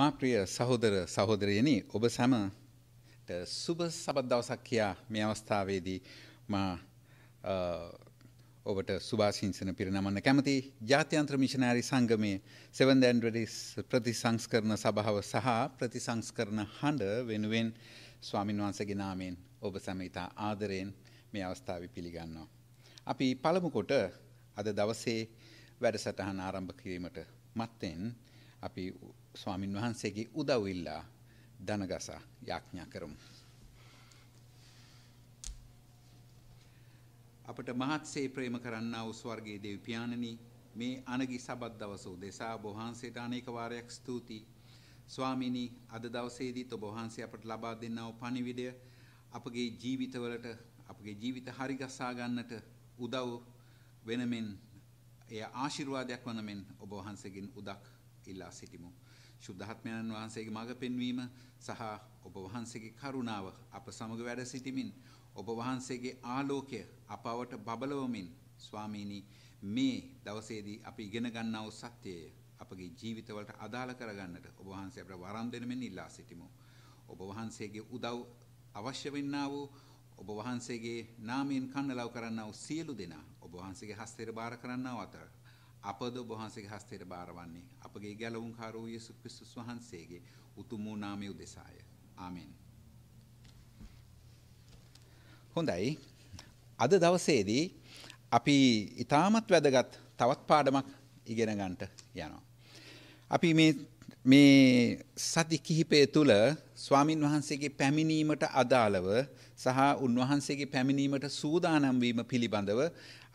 මා ප්‍රිය සහෝදර සහෝදරයනි ඔබ සැමට සුබ සබත් දවසක් කියා මේ අවස්ථාවේදී මා ඔබට සුභාසිංසන පිරිනමන්න කැමති ජාත්‍යන්ත්‍ර මිෂනෑරි සංගමය සෙවන්දැන්ඩඩිස් ප්‍රතිසංස්කරන සභාව සහ ප්‍රතිසංස්කරන හඬ වෙනුවෙන් ස්වාමින් වහන්සගේ නාමයෙන් ඔබ සැමයිතා ආදරයෙන් මේ අවස්ථාව පිළිගන්නවා. අපි පළමුකොට අද දවසේ වැඩසටහන ආරම්භ කිරීමට මත්තෙන් අපි ස්වාමින් වහන්සේගේ උදව් ඉල්ලා දනගසා යාඥා කරමු. අපට මහත්සේ ප්‍රේම කරන්නා වූ ස්වර්ගයේ දේව පියාණනි මේ අනගි සබත් දවස උදෙසා ඔබ වහන්සේට අනේක වාරයක් ස්තුතියි. ස්වාමිනී අද දවසේදීත් ඔබ වහන්සේ අපට ලබා දෙන්නා වූ පණිවිඩය අපගේ ජීවිතවලට අපගේ ජීවිත හරි ගසා ගන්නට උදව් වෙනමෙන් එය ආශිර්වාදයක් වනමෙන් ඔබ වහන්සේගෙන් උදක් ඉල්ලා සිටිමු. ශුද්ධාත්මයන් වහන්සේගේ මඟ පෙන්වීම සහ ඔබ වහන්සේගේ කරුණාව අප සමග වැඩ සිටිමින් ඔබ වහන්සේගේ ආලෝකය අපවට බබලවමින් ස්වාමීනි මේ දවසේදී අපි ඉගෙන ගන්නා වූ සත්‍යය අපගේ ජීවිතවලට අදාළ කරගන්නට ඔබ වහන්සේ අපට වරම් දෙන මෙන් ඉල්ලා සිටිමු. ඔබ වහන්සේගේ උදව් අවශ්‍ය වෙන්නා වූ ඔබ වහන්සේගේ නාමයෙන් කන්නලව් කරන්නා වූ සියලු දෙනා ඔබ වහන්සේගේ හස්තයට බාර කරන්නා අතර අපද ඔබහන්සේගේ හස්තයට බාරවන්නේ අපගේ ගැලවුම් කාරෝ යේසු ක්‍රිස්තුස් වහන්සේගේ උතුම් වූ නාමය උදෙසාය. ආමෙන්. හොඳයි. අද දවසේදී අපි ඉතාමත් වැදගත් තවත් පාඩමක් ඉගෙන ගන්නට යනවා. අපි මේ මේ සති කිහිපය තුළ ස්වාමින් වහන්සේගේ පැමිණීමට අදාළව සහ උන්වහන්සේගේ පැමිණීමට සූදානම් වීම පිළිබඳව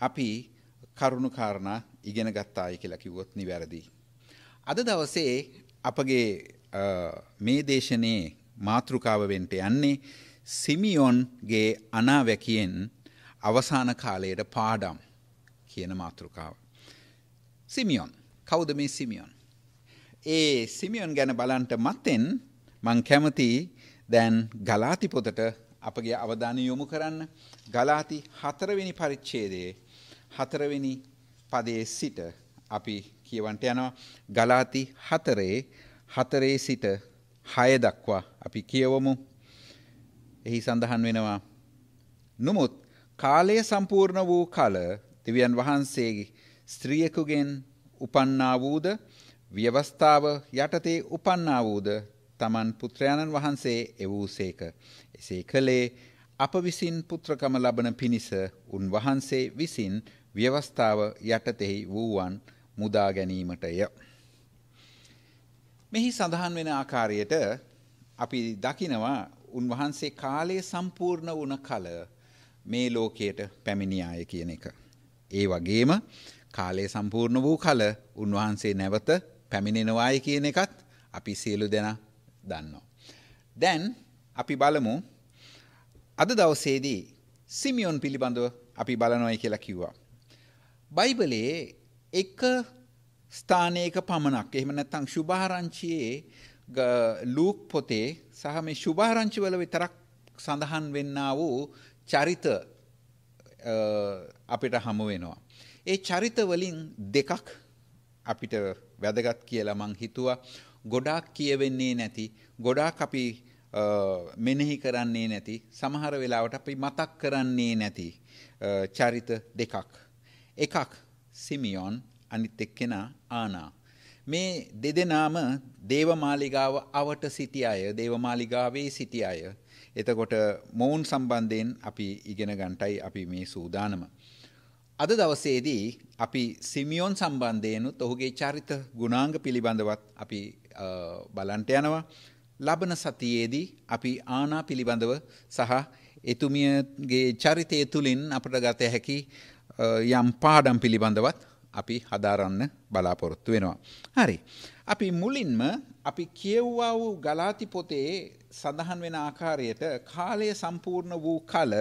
අපි කරුණු කාරණා ඉගෙන ගත්තායි කියලා කිව්වොත් නිවැරදි. අද දවසේ අපගේ මේ දේශනයේ මාතෘකාව වෙන්ට යන්නේ සිමියොන්ගේ අනාවැකියෙන් අවසාන කාලයට පාඩම් කියන මාතෘකාව. සිමියොන් කවුද මේ සිමියොන්. ඒ සිමියොන් ගැන බලන්ට මත්තෙන් මං කැමති දැන් ගලාති පොතට අපගේ අවධානය යොමු කරන්න ගලාති හතරවෙනි පරිච්ඡේදයේ හතරවෙනි පදයේ සිට අපි කියවන්ට යනවා ගලාති හතරේ හතරේ සිට හය දක්වා අපි කියවමු එහි සඳහන් වෙනවා. නොමුත් කාලය සම්පූර්ණ වූ කල දෙවියන් වහන්සේගේ ස්ත්‍රියකුගෙන් උපන්නා වූද ව්‍යවස්ථාව යටතේ උපන්නා වූද තමන් පුත්‍රයාණන් වහන්සේ එවූසේක. එසේ කළේ අප විසින් පුත්‍රකම ලබන පිණිස උන්වහන්සේ විසින් ව්‍යවස්ථාව යටතෙහි වූවන් මුදා ගැනීමටය. මෙහි සඳහන් වෙන ආකාරයට අපි දකිනවා උන්වහන්සේ කාලය සම්පූර්ණ වුණ කල මේ ලෝකයට පැමිණියාය කියන එක. ඒ වගේම කාලය සම්පූර්ණ වූ කල උන්වහන්සේ නැවත පැමිණෙනවාය කියන එකත් අපි සියලු දෙන දන්නවා. දැන් අපි බලමු අද දවසේදී සිමියොන් පිළිබඳව අපි බලනොයි කියලා කිව්වා. බයිබලයේ එක ස්ථානයක පමණක් එහෙම නැත්නම් සුභාරංචියේ ලූක් පොතේ සහ මේ සුභාරංචි වල විතරක් සඳහන් වෙන්නා වූ චරිත අපිට හමු වෙනවා. ඒ චරිත වලින් දෙකක් අපිට වැදගත් කියලා මං හිතුවා. ගොඩාක් කියවෙන්නේ නැති ගොඩාක් අපි මෙනෙහි කරන්නේ නැති සමහර වෙලාවට අපි මතක් කරන්නේ නැති චරිත දෙකක්. එකක් සිමියොන් අනිත් එක්කෙනා ආනා. මේ දෙදෙනාම දේවමාලිගාව අවට සිටි අය දේවමාලිගාවේ සිටි අය. එතකොට මොවුන් සම්බන්ධයෙන් අපි ඉගෙන ගන්ටයි අපි මේ සූදානම. අද දවසේදී අපි සිමියොන් සම්බන්ධයනුත් ඔහුගේ චරිත ගුණාංග පිළිබඳවත් අපි බලන්ට යනවා. ලබන සතියේදී අපි ආනා පිළිබඳව සහ එතුමියගේ චරිතය තුළින් අපට ගත හැකි යම් පාඩම් පිළිබඳවත් අපි හදාරන්න බලාපොරොත්තු වෙනවා. හරි. අපි මුලින්ම අපි කියව්වා වූ ගලාති පොතේ සඳහන් වෙන ආකාරයට කාලය සම්පූර්ණ වූ කල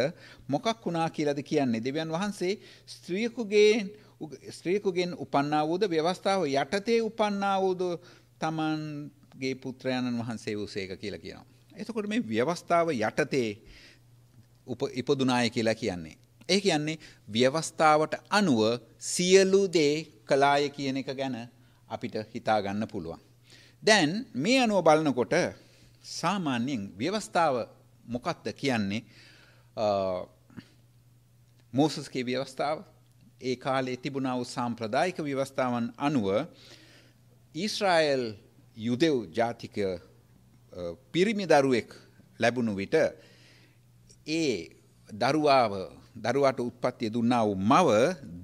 මොකක් වුණා කියලද කියන්නේ. දෙවියන් වහන්සේ ස්ත්‍රියකුගේ ස්ත්‍රියකුගෙන් උපන්නා වූද ව්‍යවස්ථාව යටතේ උපන්නා වූද තමන් ගේ පුත්‍රයන්න් වහන්සේ වූසේක කියලා කියනවා. එතකොට මේ ව්‍යවස්ථාව යටතේ ඉපදුනාය කියලා කියන්නේ. ඒ කියන්නේ ව්‍යවස්ථාවට අනුව සියලු දේ කලාය කියන එක ගැන අපිට හිතාගන්න පුළුවන්. දැන් මේ අනුව බලනකොට සාමාන්‍යයෙන් ව්‍යවස්ථාව මොකක්ද කියන්නේ මෝසස්ගේ ව්‍යවස්ථාව ඒ කාලේ තිබුණා වූ සාම්ප්‍රදායික ව්‍යවස්ථාවන් අනුව ඊශ්‍රායෙල් යුදෙව් ජාතික පිරිමි දරුවෙක් ලැබුණු විට ඒ දරුවාව දරුවාට උත්පත්තිය දුන්නා වූ මව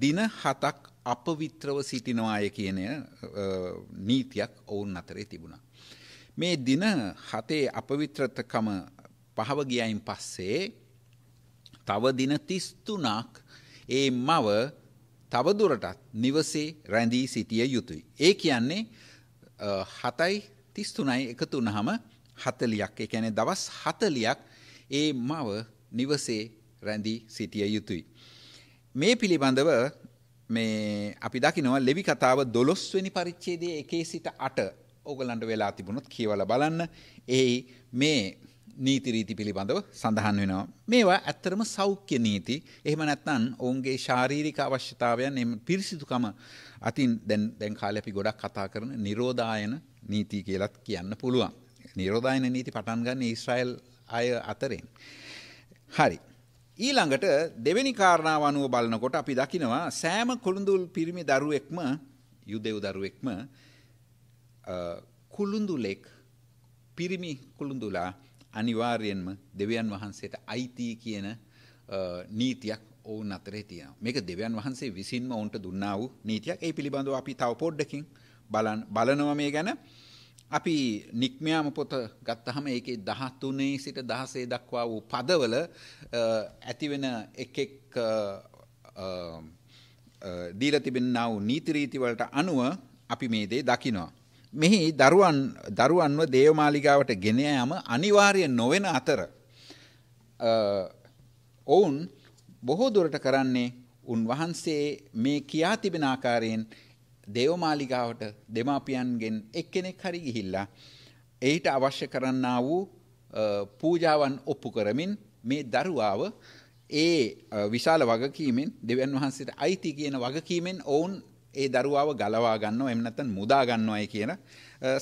දින හතක් අපවිත්‍රව සිටිනවාය කියන නීතියක් ඔවුන් අතරේ තිබුණා. මේ දින හතේ අපවිත්‍රතකම පහව ගියයින් පස්සේ තව දින 33ක් ඒ මව තවදුරටත් නිවසේ රැඳී සිටිය යුතුයි. ඒ කියන්නේ හතයි තිස්තුනයි එකතු වුණහම හතලියක් ඒ කියන්නේ දවස් හතලියක් ඒ මව නිවසේ රැඳී සිටිය යුතුයි. මේ පිළිබඳව මේ අපි දකිනවා ලෙවි කතාව 12 වෙනි පරිච්ඡේදයේ 1 සිට 8 ඕගලන්ට වෙලා තිබුණොත් කියවලා බලන්න. ඒ මේ නීති රීති පිළිබඳව සඳහන් වෙනවා. මේවා ඇත්තරම සෞඛ්‍ය නීති. එහෙම නැත්නම් ඔවුන්ගේ ශාරීරික අවශ්‍යතාවයන් පිරිසිදුකම අතින් දැන් දැන් කාලේ අපි ගොඩක් කතා කරන නිරෝධායන නීති කියලත් කියන්න පුළුවන්. නිරෝධායන නීති පටන් ගන්න ඊශ්‍රායල් අය අතරෙන්. හරි. ඊළඟට දෙවෙනි කාරණාව අනුව බලනකොට අපි දකිනවා සෑම කුළුඳුල් පිරිමි දරුවෙක්ම යුදෙව් දරුවෙක්ම කුළුඳුලෙක් පිරිමි කුළුඳුලා අනිවාර්යෙන්ම දෙවියන් වහන්සේට අයිති කියන නීතියක් ඔවුන් අතරේ තියෙනවා. මේක දෙවියන් වහන්සේ විසින්ම ඔවුන්ට දුන්නා වූ නීතියක්. ඒ පිළිබඳව අපි තව පොඩ්ඩකින් බලන බලනවා මේ ගැන. අපි නික්මයාම පොත ගත්තහම ඒකේ 13 සිට 16 දක්වා වූ පදවල ඇතිවෙන එක් එක් දීලා තිබෙනා වූ නීති රීති වලට අනුව අපි මේ දේ දකිනවා. මෙහි දරුවන් දරුවන්ව දේවමාලිගාවට ගෙන යාම අනිවාර්ය නොවන අතර ඔවුන් බොහෝ දුරට කරන්නේ උන්වහන්සේ මේ කියා තිබෙන ආකාරයෙන් දේවමාලිගාවට දෙමාපියන්ගෙන් එක්කෙනෙක් හරි ගිහිල්ලා එහිට අවශ්‍ය කරන්නා වූ පූජාවන් ඔප්පු කරමින් මේ දරුවාව ඒ විශාල වගකීමෙන් දෙවන් වහන්සේට අයිති කියන වගකීමෙන් ඔවුන් ඒ දරුවාව ගලවා ගන්නවා එම නැත්නම් මුදා ගන්නවායි කියන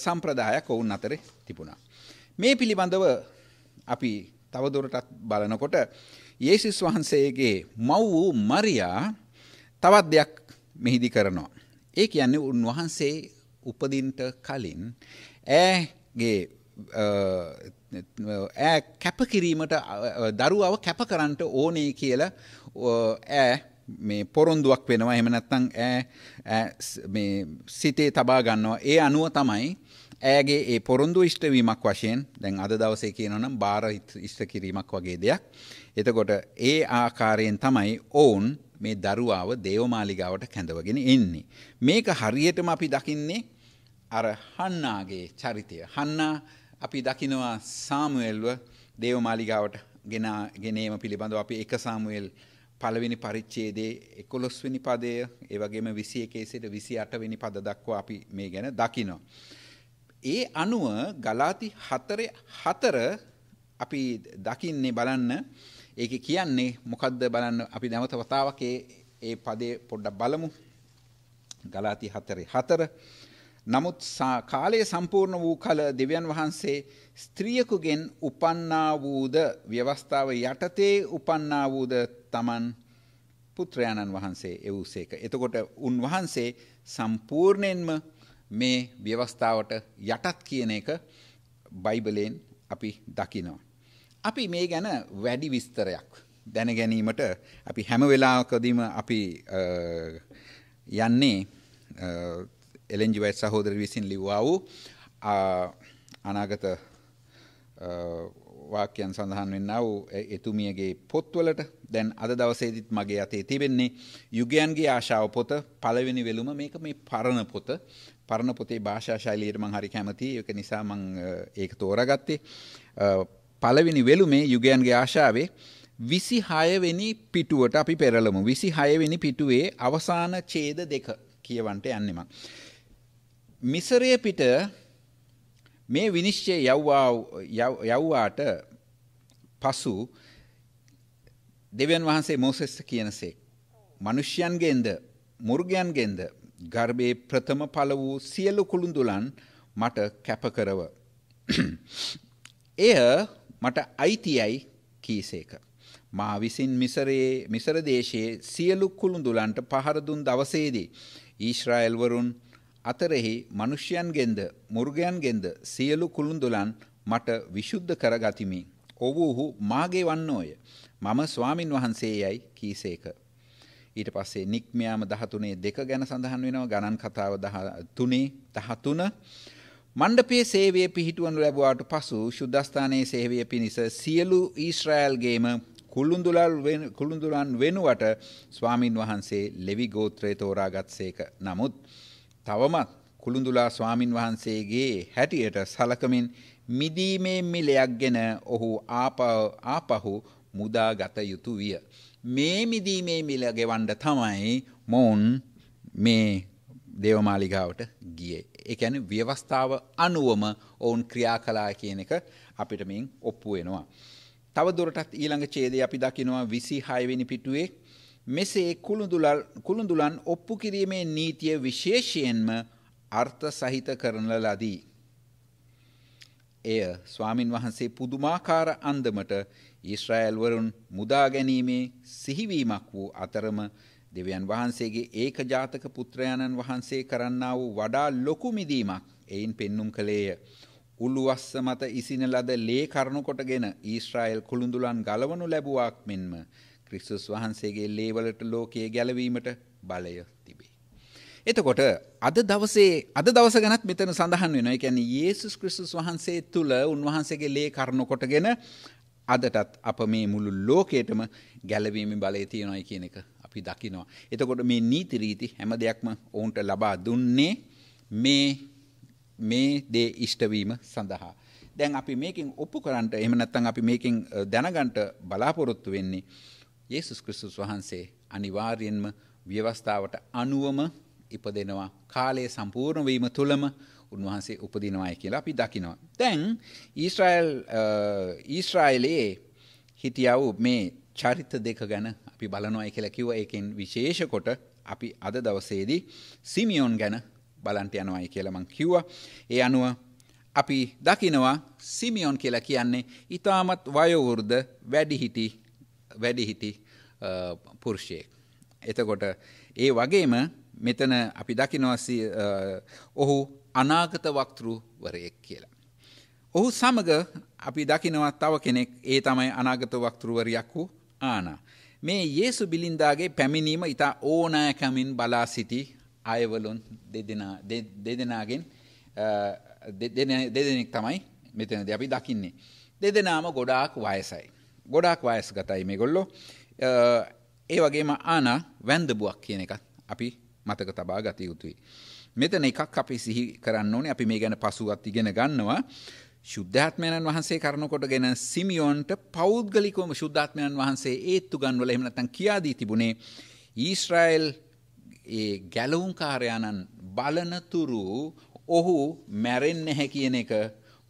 සම්ප්‍රදායක් ඔවුන් අතරේ තිබුණා. මේ පිළිබඳව අපි තවදුරටත් බලනකොට යේසුස් වහන්සේගේ මව් වූ මරියා තවත් දෙයක් මෙහිදි කරනවා. ඒ කියන්නේ උන්වහන්සේ උපදින්ට කලින් ඇගේ ඇ කැපකිරීමට දරුවව කැප කරන්නට ඕනේ කියල ඇ මේ පොරොන්දුවක් වෙනවා එමනැත්තං ඇ සිතේ තබා ගන්නවා ඒ අනුව තමයි ඇගේ ඒ පොරොන්දු ඉෂ්ටවීමක් වශයෙන් දැන් අද දවසේ කියනනම් භාර ඉෂ්ට කිරීමක් වගේ දෙයක් එතකොට ඒ ආකාරයෙන් තමයි ඔවුන් මේ දරුවාව දේවමාලිගාවට කැඳවගෙන එන්නේ. මේක හරියටම අපි දකින්නේ අර හන්නාගේ චරිතය. හන්නා අපි දකිනවා සාමුවෙල්ව දේවමාලිගාවට ගෙනේම පිළිබඳව අපි එක සාමුවෙල් පළවෙනි පරිච්චේදේ එකොළොස්වෙනි පදය ඒවගේම විසි එකේසිට විසි අටවෙනි පද දක්වා අපි මේ ගැන දකිනවා. ඒ අනුව ගලාති හතර හතර අපි දකින්නේ බලන්න ඒක කියන්නේ මොකද්ද බලන්න අපි නැවත වතාවක් ඒ පදේ පොඩ්ඩක් බලමු. ගලාති 4:4 නමුත් කාලය සම්පූර්ණ වූ කල දෙවියන් වහන්සේ ස්ත්‍රියකුගෙන් උපන්නා වූද ව්‍යවස්ථාව යටතේ උපන්නා වූද Taman පුත්‍රයාණන් වහන්සේ එවුසේක. එතකොට උන්වහන්සේ සම්පූර්ණයෙන්ම මේ ව්‍යවස්ථාවට යටත් කියන එක බයිබලයෙන් අපි දකිනවා. අපි මේ ගැන වැඩි විස්තරයක් දැන ගැනීමට අපි හැම වෙලාකදීම අපි යන්නේ එලෙන්ජිවයි සහෝදර විසින් ලිව්වා වූ අනාගත වාක්‍යයන් සඳහන් වෙන්න වූ එතුමියගේ පොත්වලට දැන් අද දවසේදිත් මගේ අතේ තිබෙන්නේ යුගයන්ගේ ආශාව පොත පළවෙනි වෙලුම මේක මේ පරණ පොත පරණ පොතේ භාෂා ශෛලියට මං හරි කැමතියි ඒක නිසා මං ඒක තෝරාගත්තේ පළවෙනි වෙලුමේ යුගයන්ගේ ආශාවේ විසි හයවෙනි පිටුවට අපි පෙරලමු. විසි හයවෙනි පිටුවේ අවසාන චේද දෙක කියවන්ට යන්නෙම. මිසරය පිට මේ විනිශ්චය යව්වාට පසු දෙවන් වහන්සේ මෝසෙස්ස කියනසේ. මනුෂ්‍යයන්ගේෙන්ද මුර්ගයන්ගෙන්ද ගර්භයේ ප්‍රථම පල වූ සියලු කුළුඳුලන් මට කැපකරව. එය මට අයිතියයි කීසේක. මා විසින් මිසරයේ මිසර දේශයේ සියලු කුළුඳුලන්ට පහර දුන් දවසේදී ඊශ්‍රායල්වරුන් අතරෙහි මිනිසයන්ගෙන්ද මුර්ගයන්ගෙන්ද සියලු කුළුඳුලන් මට විසුද්ධ කරගතිමි. ඔව්වුහු මාගේ වන්නෝය. මම ස්වාමින් වහන්සේයයි කීසේක. ඊට පස්සේ නික්මයාම 13 දෙක ගැන සඳහන් වෙනවා ගණන් කතාව 13 13 මණ්ඩපයේ සේවය පිහිටුවනු ලැබුවාට පසු ශුද්ධස්ථානයේ සේවය පිණිස සියලු ඊශ්‍රායල්ගේම කුළුඳුලන් වෙනුවට ස්වාමින් වහන්සේ ලෙවි ගෝත්‍රය තෝරාගත් සේක. නමුත් තවමත් කුළුඳුලා ස්වාමින් වහන්සේගේ හැටියට සලකමින් මිදීමේ මිලයක් ගැන ඔහු ආපහු මුදාගත යුතු විය. මේ මිදීමේ මිල ගෙවන්ඩ තමයි මොවුන් මේ දේවමාලිගාවට ගියේ. එකැන ව්‍යවස්ථාව අනුවම ඔවුන් ක්‍රියා කලා කියන එක අපිට මෙන් ඔප්පු වෙනවා. තව දුරටත් ඊළඟ චේදය අපි දකිනවා විසි හයවෙනි පිටුවේ මෙසේ කුළුඳුලන් ඔප්පු කිරීමේ නීතිය විශේෂයෙන්ම අර්ථ සහිත කරන ලදී. එය ස්වාමින් වහන්සේ පුදුමාකාර අන්දමට ඊශ්‍රායල්වරුන් මුදා ගැනීමේ සිහිවීමක් වූ අතරම දෙවියන් වහන්සේගේ ඒකජාතක පුත්‍රයන්න් වහන්සේ කරන්නා වූ වඩා ලොකු මිදීමක් එයින් පෙන්눔 කළේය. උළුවස්ස මත ඉසින ලද ලේ කරුණු කොටගෙන ඊශ්‍රායෙල් කුළුඳුලන් ගලවනු ලැබුවාක් මෙන්ම ක්‍රිස්තුස් වහන්සේගේ ලේවලට ලෝකයේ ගැලවීමට බලය තිබේ. එතකොට අද දවසේ අද දවස ගැනත් මෙතන සඳහන් වෙනවා. ඒ කියන්නේ යේසුස් ක්‍රිස්තුස් වහන්සේ තුල උන්වහන්සේගේ ලේ කරුණු කොටගෙන අදටත් අප මේ මුළු ලෝකයටම ගැලවීමේ බලය තියෙනවායි කියන එක අපි දකිනවා. එතකොට මේ නීති රීති හැම දෙයක්ම ඔවුන්ට ලබා දුන්නේ මේ මේ දේ ඉෂ්ටවීම සඳහා. දැන් අපි මේකින් ඔප්පු කරන්නට එහෙම නැත්නම් අපි මේකින් දැනගන්නට බලාපොරොත්තු වෙන්නේ යේසුස් ක්‍රිස්තුස් වහන්සේ අනිවාර්යෙන්ම ව්‍යවස්ථාවට අනුවම ඉපදෙනවා කාලය සම්පූර්ණ වීම තුලම උන්වහන්සේ උපදිනවායි කියලා අපි දකිනවා. දැන් ඊශ්‍රායල් ඊශ්‍රායලයේ හිටියව මේ චරිත දෙක ගැන අපි බලනොයි කියලා කිව්ව ඒකෙන් විශේෂ කොට අපි අද දවසේදී සිමියෝන් ගැන බලන්ට යනවායි කියලා මං කිව්වා. ඒ අනුව අපි දකිනවා සිමියෝන් කියලා කියන්නේ ඉතාමත් වයවෘර්ධ වැඩිහිටි වැඩිහිටි පුරුෂයෙක්. එතකොට ඒ වගේම මෙතන අපි දකිනවා ඔහු අනාගත වක්තෘවරයෙක් කියලා. ඔහු සමග අපි දකිනවා තව කෙනෙක් ඒ තමයි අනාගත වක්තෘවරයක් වූ ආනා. මේ යේසු බිලින්දාගේ පැමිණීම ඉතා ඕනෑකමින් බලා සිටි අයවලුන් දෙදෙනගෙන් දෙදෙනෙක් තමයි මෙතනද අපි දකින්නේ. දෙදෙනම ගොඩාක් වයසයි. ගොඩාක් වයස් ගතයි මේ ගොල්ලො ඒ වගේම ආන වැන්දබුවක් කියන එකත් අපි මතක තබා ගත යුතුයි. මෙතන එකක් අපි සිහි කරන්න ඕනේ අපි මේ ගැන පසුවත් ඉගෙන ගන්නවා ශුද්ධාත්මයණන් වහන්සේ කරනකොට ගෙන සිමියෝන්ට පෞද්ගලිකෝම ශුද්ධාත්මයන් වහන්සේ ඒත්තු ගන්වල එහමනතන් කියාදී තිබුණේ ඊස්රායිල් ගැලවුන්කාරයාණන් බලනතුරු ඔහු මැරෙන් නැහැ කියන එක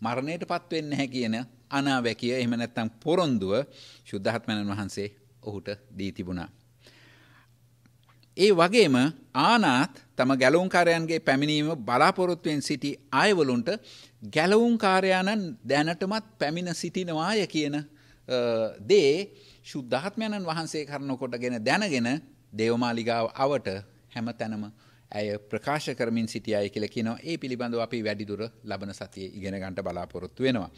මරණයට පත්වෙන්න හැ කියන අනාවැකිය එහම නැත්තම් පොරොන්දුව ශුද්ධාත්මයණන් වහන්සේ ඔහුට දී තිබුණා. ඒ වගේම ආනාත් තම ගැලවුන්කාරයන්ගේ පැමිණීම බලාපොරොත්තුවෙන් සිටි අයවලුන්ට ගැලවුන්කාරයාණන් දැනටමත් පැමිණ සිටිනවාය කියන දේ ශුද්ධාත්මයණන් වහන්සේ කරනකොට ගෙන දැනගෙන දේවමාලිගාව අවට හැම තැනම ඇය ප්‍රකාශ කරමින් සිටියයි කියල කියනවා ඒ පිළිබඳව අපි වැඩිදුර ලබන සතිය ඉගෙන ගන්ට බලාපොරොත්තු වෙනවා.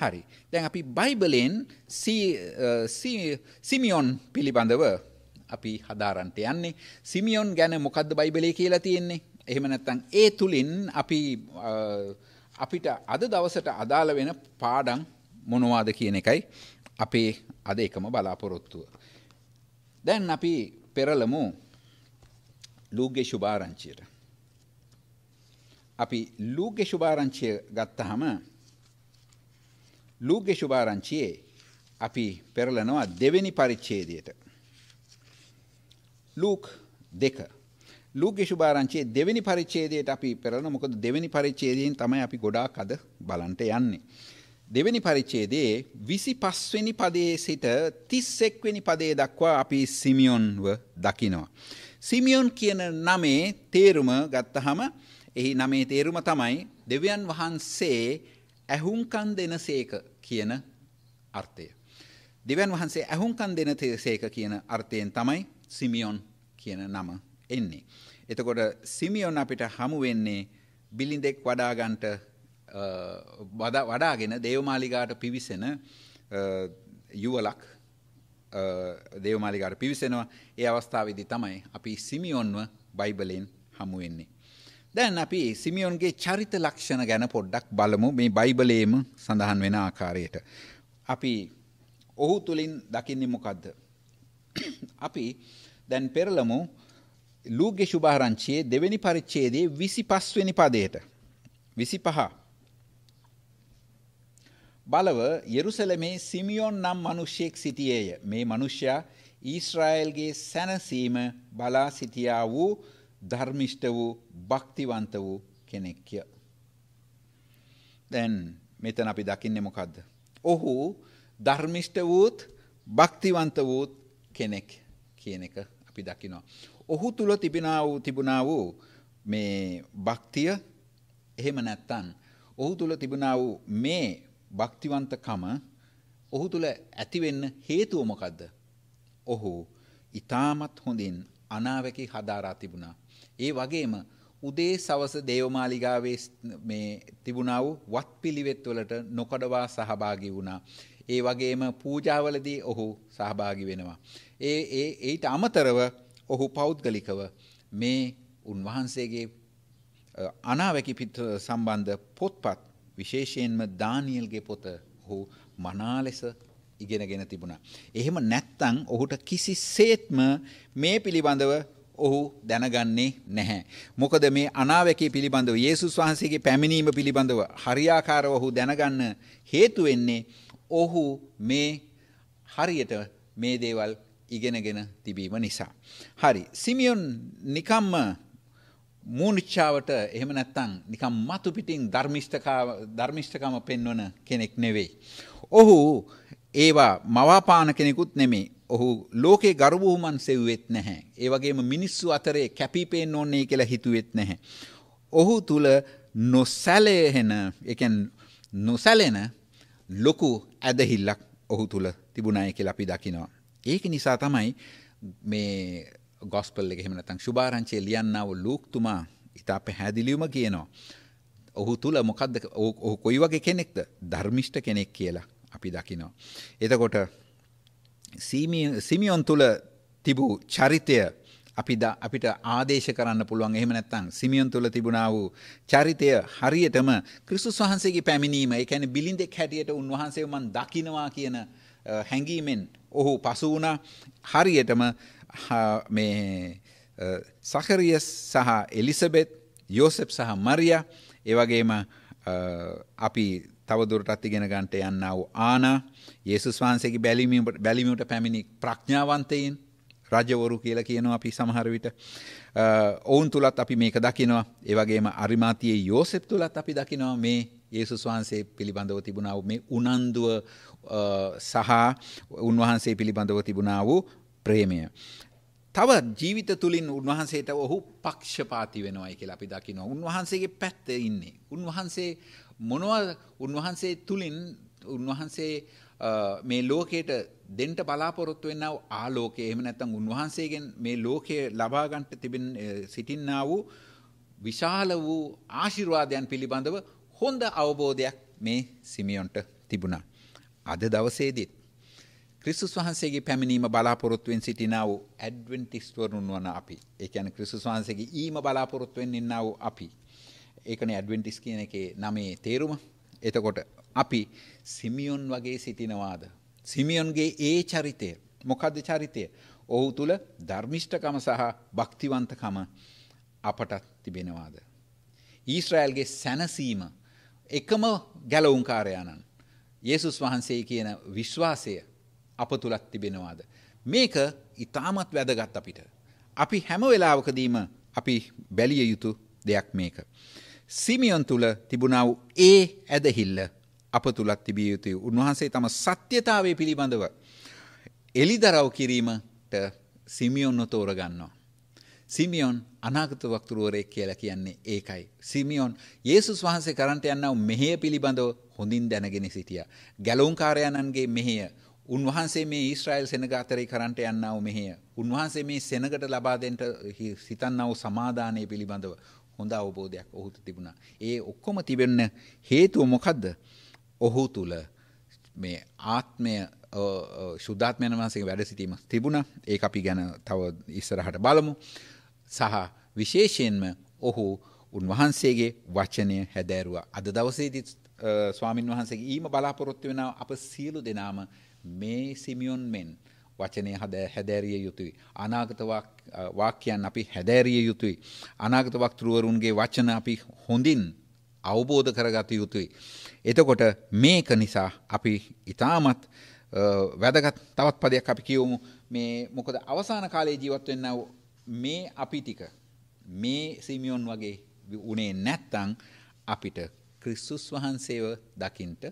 හරි. දැන් අපි බයිබලෙන් සිමියොන් පිළිබඳව අපි හදාරන්ට යන්නේ සිමියොන් ගැන මොකක්ද බයිබලේ කියලා තියෙන්නේ එහෙම නැත්තං ඒ තුළින් අපි අපිට අද දවසට අදාළ වෙන පාඩම් මොනවාද කියන එකයි අපේ අද එකම බලාපොරොත්තුව. දැන් අපි පෙරලමු ලූගේ ශුභාරංචියට. අපි ලූගේ ශුභාරංචිය ගත්තහම ලූගේ ශුභාරංචියේ අපි පෙරලනවා දෙවෙනි පරිච්ඡේදයට. ලූක් 2. ලූකේ සුභාරංචියේ දෙවෙනි පරිච්ඡේදයට අපි පෙරලන මොකද දෙවෙනි පරිච්ඡේදයෙන් තමයි අපි ගොඩාක් අද බලන්ට යන්නේ. දෙවෙනි පරිච්ඡේදයේ 25 වෙනි පදයේ සිට 31 වෙනි පදයේ දක්වා අපි සිමියොන්ව දකිනවා. සිමියොන් කියන නමේ තේරුම ගත්තහම එහි නමේ තේරුම තමයි දෙවියන් වහන්සේ ඇහුම්කන් දෙනසේක කියන අර්ථය. දෙවියන් වහන්සේ ඇහුම්කන් දෙන තේසේක කියන අර්ථයෙන් තමයි සිමියොන් කියන නම එන්නේ. එතකොට සිමියොන් අපිට හමු වෙන්නේ බිලිඳෙක් වඩාගන්ට වඩාගෙන දේවමාලිගාට පිවිසෙන යුවලක් දේවමාලිකාට පිවිසෙනවා ඒ අවස්ථාවදි තමයි අපි සිමියොන්ව බයිබලෙන් හමුවෙන්නේ. දැන් අපි සිමියොන්ගේ චරිත ලක්ෂණ ගැන පොඩ්ඩක් බලමු මේ බයිබලේම සඳහන් වෙන ආකාරයට. අපි ඔහු තුළින් දකින්නේ මොකක්ද අපි දැන් පෙරලමු ලූගේ සුභාරංචියේ දෙවෙනි පරිච්ඡේදයේ 25 වෙනි පදයට 25 බලව යෙරුසලමේ සිමියොන් නම් මිනිසෙක් සිටියේය. මේ මිනිසයා ඊශ්‍රායෙල්ගේ සැනසීම බලා සිටියා වූ ධර්මිෂ්ඨ වූ භක්තිවන්ත වූ කෙනෙක්ය. දැන් මෙතන අපි දකින්නේ මොකද්ද? ඔහු ධර්මිෂ්ඨ වූත් භක්තිවන්ත වූත් කෙනෙක් කියන එක අපි දකිනවා. ඔහු තුල තිබෙනා වූ තිබුණා වූ මේ භක්තිය එහෙම නැත්තම් ඔහු තුල තිබුණා වූ මේ භක්තිවන්තකම ඔහු තුල ඇති වෙන්න හේතුව මොකද්ද? ඔහු ඊටමත් හොඳින් අනාවැකි හදාරා තිබුණා. ඒ වගේම උදේ සවස දේවමාලිගාවේ මේ තිබුණා වූ වත්පිළිවෙත් වලට නොකඩවා සහභාගී වුණා. ඒ වගේම පූජාවලදී ඔහු සහභාගි වෙනවා. ඒ ඒ ඊට අමතරව ඔහු පෞද්ගලිකව මේ උන්වහන්සේගේ අනාවැකි පිට සම්බන්ධ පොත්පත් විශේෂයෙන්ම දානියල්ගේ පොත ඔහු මනා ලෙස ඉගෙනගෙන තිබුණා. එහෙම නැත්තං ඔහුට කිසිසේත්ම මේ පිළිබඳව ඔහු දැනගන්නේ නැහැ. මොකද මේ අනාවැකී පිළිබඳව යේසුස් වහන්සේගේ පැමිණීම පිළිබඳව හරියාකාරව ඔහු දැනගන්න හේතු වෙන්නේ ඔහු මේ හරියට මේ දේවල් ඉගෙනගෙන තිබීම නිසා. හරි සිමියොන් නිකම්ම මූනිච්චාවට එහෙම නැත්තං නිකම් මතු පිටින් ධර්මිෂ්ඨකම පෙන්වන කෙනෙක් නෙවෙයි. ඔහු ඒවා මවාපාන කෙනෙකුත් නෙමේ ඔහු ලෝකේ ගරුබූමන් සෙව්වෙත් නැහැ. ඒවගේම මිනිස්සු අතරේ කැපිපෙන් ඕන්නේ කියලා හිතුවෙත් නැහැ. ඔහු තුළ නොසැලයහෙන නොසැලෙන ලොකු ඇදහිල්ලක් ඔහු තුළ තිබුණය කියලා අපි දකිනවා. ඒක නිසා තමයි මේ ගොස්පල් එක හෙමනතං ශුභාරංචේ ලියන්නාව ලූක්තුමා ඉතා පැහැදිලිවම කියනවා. ඔහු තුළ මොකක්ද ඔහු කොයි වගේ කෙනෙක්ද ධර්මිෂ්ට කෙනෙක් කියලා අපි දකිනවා. එතකොට සිමියොන් තුළ තිබූ චරිතය අපි අපිට ආදේශ කරන්න පුළුවන් එහෙම නැත්නම් සිමියන් තුල තිබුණා වූ චරිතය හරියටම ක්‍රිස්තුස් වහන්සේගේ පැමිණීම, ඒ කියන්නේ බිලින්දෙක් හැටියට උන්වහන්සේව මම දකිනවා කියන හැඟීමෙන් ඔහු පසු වුණා. හරියටම මේ සකරියස් සහ එලිසබෙත්, යෝසෙප් සහ මරියා, ඒ වගේම අපි තවදුරටත් ඉගෙන ගන්නට යන්නා වූ ආනා, යේසුස් වහන්සේගේ බැලිමීමට පැමිණි ප්‍රඥාවන්තයින් රජවරු කියලා කියනවා අපි සමහර විට ඔවුන් තුලත් අපි මේක දකිනවා ඒ වගේම අරිමාතියේ යෝසෙප් තුලත් අපි දකිනවා මේ යේසුස් වහන්සේ පිළිබඳව තිබුණා වූ මේ උනන්දුව සහ උන්වහන්සේ පිළිබඳව තිබුණා වූ ප්‍රේමය තවත් ජීවිත තුළින් උන්වහන්සේට ඔහු පක්ෂපාති වෙනවයි කියලා අපි දකිනවා. උන්වහන්සේගේ පැත්ත ඉන්නේ. උන්වහන්සේ මොනව උන්වහන්සේ තුළින් උන්වහන්සේ මේ ලෝකයට දෙන්ට බලාපොරොත්තු වෙන්න ආලෝකය එහෙම නැත්නම් උන්වහන්සේගෙන් මේ ලෝකයේ ලබා ගන්නට තිබෙන සිටින්නා වූ විශාල වූ ආශිර්වාදයන් පිළිබඳව හොඳ අවබෝධයක් මේ සිමියොන්ට තිබුණා. අද දවසේදීත් ක්‍රිස්තුස් වහන්සේගේ පැමිණීම බලාපොරොත්තුවෙන් සිටිනා වූ ඇඩ්වෙන්ටිස්වරුන් වන අපි. ඒ කියන්නේ ක්‍රිස්තුස් වහන්සේගේ ඊම බලාපොරොත්තුවෙන් ඉන්නා වූ අපි. ඒකනේ ඇඩ්වෙන්ටිස් කියන එකේ නමේ තේරුම. එතකොට අපි සිමියොන් වගේ සිටිනවාද. සිමියොන්ගේ ඒ චරිතය මොකද්ද චරිතය. ඔහු තුළ ධර්මිෂ්ඨකම සහ භක්තිවන්තකම අපටත් තිබෙනවාද. ඊස්රෑල්ගේ සැනසීම එකම ගැලවුන්කාරයාණන්. යේසුස් වහන්සේ කියන විශ්වාසය අප තුළත් තිබෙනවාද. මේක ඉතාමත් වැදගත් අපිට. අපි හැම වෙලාවකදීම අපි බැලිය යුතු දෙයක් මේක. සිමියොන් තුළ තිබුණාව ඒ ඇදහිල්ල අප තුළත් තිබිය යුතුය. උන්වහන්සේ තම සත්‍යතාවේ පිළිබඳව එලිදරව් කිරීමට සිමියොන් නොතෝරගන්නවා. සිමියොන් අනාගතවක්තුරුවරෙක් කියලා කියන්නේ ඒකයි. සිමියොන් ඒසුස් වහන්සේ කරන්ට යන්නව මෙහය පිළිබඳව හොඳින් දැනගෙන සිටිය. ගැලෝංකාරයණන්ගේ මෙහය උන්වහන්සේ මේ ඊස්රයිල් සෙනග අතරේ කරන්ට යන්නව මෙහය. උන්වහන්සේ මේ සෙනකට ලබාදෙන්ට සිතන්නව සමාධානය පිළිබඳව හොඳ අවබෝධයක් ඔහුතු තිබුණා. ඒ ඔක්කොම තිබෙන්න හේතුව මොකක්ද. ඔහු තුල මේ ආත්මය ශුද්ධාත්මයන් වහන්සේගේ වැඩ සිටීම තිබුණා. ඒක අපි ගැන තව ඉස්සරහට බලමු. සහ විශේෂයෙන්ම ඔහු උන්වහන්සේගේ වචනය හැදෑරුවා. අද දවසේදී ස්වාමින් වහන්සේගේ ඊම බලාපොරොත්තු වෙන අප සියලු දෙනාම මේ සිමියොන් මෙන් වචනය හද හැදෑරිය යුතුයි. අනාගත වාක්‍යයන් අපි හැදෑරිය යුතුයි. අනාගත වක්තෘවරුන්ගේ වචන අපි හොඳින් අවබෝධ කරගත යුතුයි. එතකොට මේක නිසා අපි ඉතාමත් වැදගත් තවත් පදයක් අපි කියවමු මේ මොකද අවසාන කාලේ ජීවත්වෙන්න මේ අපි ටික මේ සිමියොන් වගේ උනේ නැත්තං අපිට ක්‍රිස්සුස් වහන්සේව දකින්ට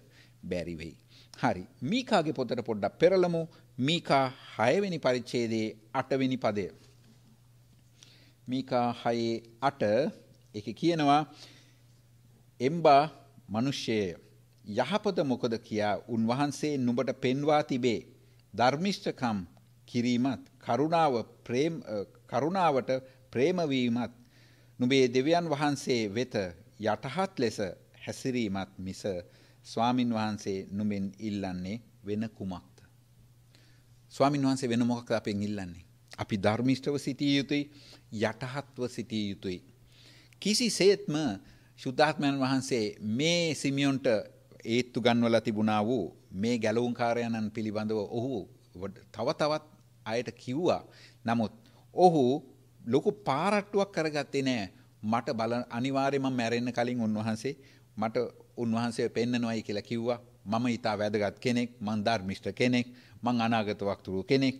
බැරිවෙයි. හරි මීකාගේ පොතට පොඩ්ඩක් පෙරලමු මීකා හයවෙනි පරිච්චේදේ අටවෙනි පදය. මීකා හයේ අට එක කියනවා එම්බා මිනිසෙය යහපත මොකද කියා උන්වහන්සේ නුඹට පෙන්වා තිබේ ධර්මිෂ්ඨකම් කිරීමත් කරුණාව ප්‍රේම කරුණාවට ප්‍රේම වීමත් නුඹේ දෙවියන් වහන්සේ වෙත යටහත් ලෙස හැසිරීමත් මිස ස්වාමින් වහන්සේ නුඹෙන් ඉල්ලන්නේ වෙන කුමක්ද ස්වාමින් වහන්සේ වෙන මොකක්ද අපෙන් ඉල්ලන්නේ අපි ධර්මිෂ්ඨව සිටිය යුතුයි යටහත්ව සිටිය යුතුයි කිසිසේත්ම ශුද්ධාත්මයන් වහන්සේ මේ සිමියොන්ට ඒත්තු ගන්වලා තිබුණා වූ මේ ගැලවුම්කාරයන්න් පිළිබඳව ඔහු තව තවත් අයට කිව්වා. නමුත් ඔහු ලොකු පාරට්ටුවක් කරගත්තේ නෑ මට බල අනිවාර්යයෙන්ම මැරෙන්න කලින් උන්වහන්සේ මට උන්වහන්සේ පෙන්නනවයි කියලා කිව්වා. මම ඊටා වැදගත් කෙනෙක්, මං ධර්මිෂ්ඨ කෙනෙක්, මං අනාගත වක්තුරු කෙනෙක්.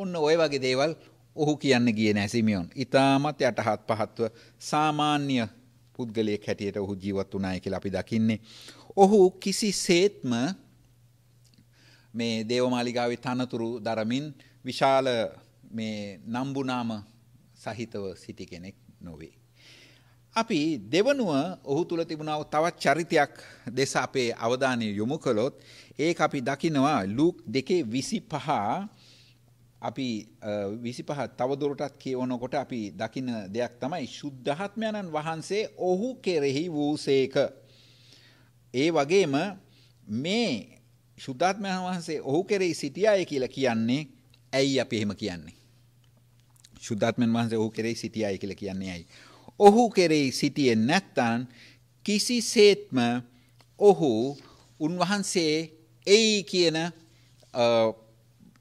ඔන්න ওই වගේ දේවල් ඔහු කියන්න ගියේ නැහැ සිමියොන්. ඊටමත් යටහත් පහත්ව සාමාන්‍ය පුද්ගලයෙක් හැටියට ඔහු ජීවත් වුණාය කියලා අපි දකින්නේ. ඔහු කිසිසේත්ම මේ දේවමාලිගාවේ තනතුරු දරමින් විශාල මේ නම්බුනාම සහිතව සිටි කෙනෙක් නොවේ. අපි දෙවනුව ඔහු තුළ තිබුණාව තවත් චරිතයක් දෙස අපේ අවධානය යොමු කළොත් ඒක අපි දකිනවා ලූක් දෙකේ විසි පහා අපි 25 තවදුරටත් කියවනකොට අපි දකින දෙයක් තමයි සුද්ධාත්මයන්න් වහන්සේ ඔහු කෙරෙහි වූසේක. ඒ වගේම මේ සුද්ධාත්මයන් වහන්සේ ඔහු කෙරෙහි සිටියාය කියලා කියන්නේ ඇයි අපි එහෙම කියන්නේ? සුද්ධාත්මයන් වහන්සේ ඔහු කෙරෙහි සිටියාය කියලා කියන්නේ ඇයි? ඔහු කෙරෙහි සිටියේ නැත්නම් කිසිසේත්ම ඔහු උන්වහන්සේ එයි කියන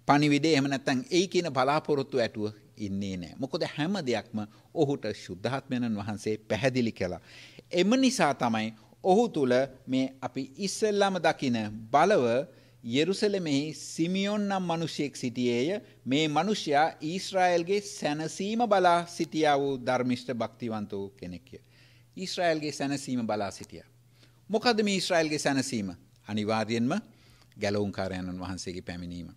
පණිවිඩේ එහෙම නැත්නම් එයි කියන බලාපොරොත්තු ඇටුව ඉන්නේ නැහැ. මොකද හැම දෙයක්ම ඔහුට සුද්ධාත්මයන් වහන්සේ පැහැදිලි කළා. එම නිසා තමයි ඔහු තුල මේ අපි ඉස්සෙල්ලාම දකින බලව යෙරුසලමෙහි සිමියොන් නම් මිනිසෙක් සිටියේය. මේ මිනිසයා ඊශ්‍රායෙල්ගේ සැනසීම බලා සිටියා වූ ධර්මිෂ්ඨ භක්තිවන්ත වූ කෙනෙක්ය. ඊශ්‍රායෙල්ගේ සැනසීම බලා සිටියා. මොකද මේ ඊශ්‍රායෙල්ගේ සැනසීම? අනිවාර්යෙන්ම ගැලවුම්කාරයන්න් වහන්සේගේ පැමිණීම.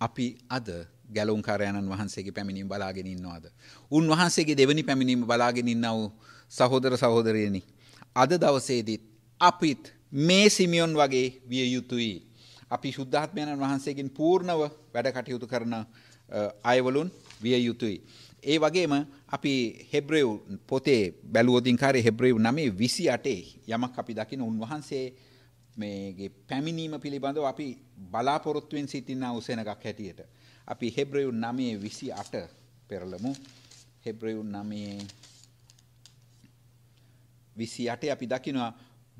අපි අද ගැලුම්කාරයණන් වහන්සේගේ පැමිණීම බලාගෙන ඉන්නවාද. උන්වහන්සේගේ දෙවනි පැමිණීම බලාගෙන ඉන්නව සහෝදර සහෝදරයනි. අද දවසේදීත් අපිත් මේ සිමියොන් වගේ විය යුතුයි. අපි ශුද්ධාත්මයණන් වහන්සේගෙන් පූර්ණව වැඩ කටයුතු කරන අයවලුන් විය යුතුයි. ඒ වගේම අපි හෙබ්‍රව් පොතේ බැලුවෝදිින්කාරය හෙබ්‍රව් නමේ විසි අටේ යමක් අපි දකින උන්වහන්සේ මේගේ පැමිණීම පිළිබඳව අපි බලාපොරොත්තුවෙන් සිටිනා උසෙනගක් හැටියට. අපි හෙබ්‍රයු නමේ විසි අට පෙරලමු හෙබ්‍රයු නමේ විසි අටේ අපි දකිනවා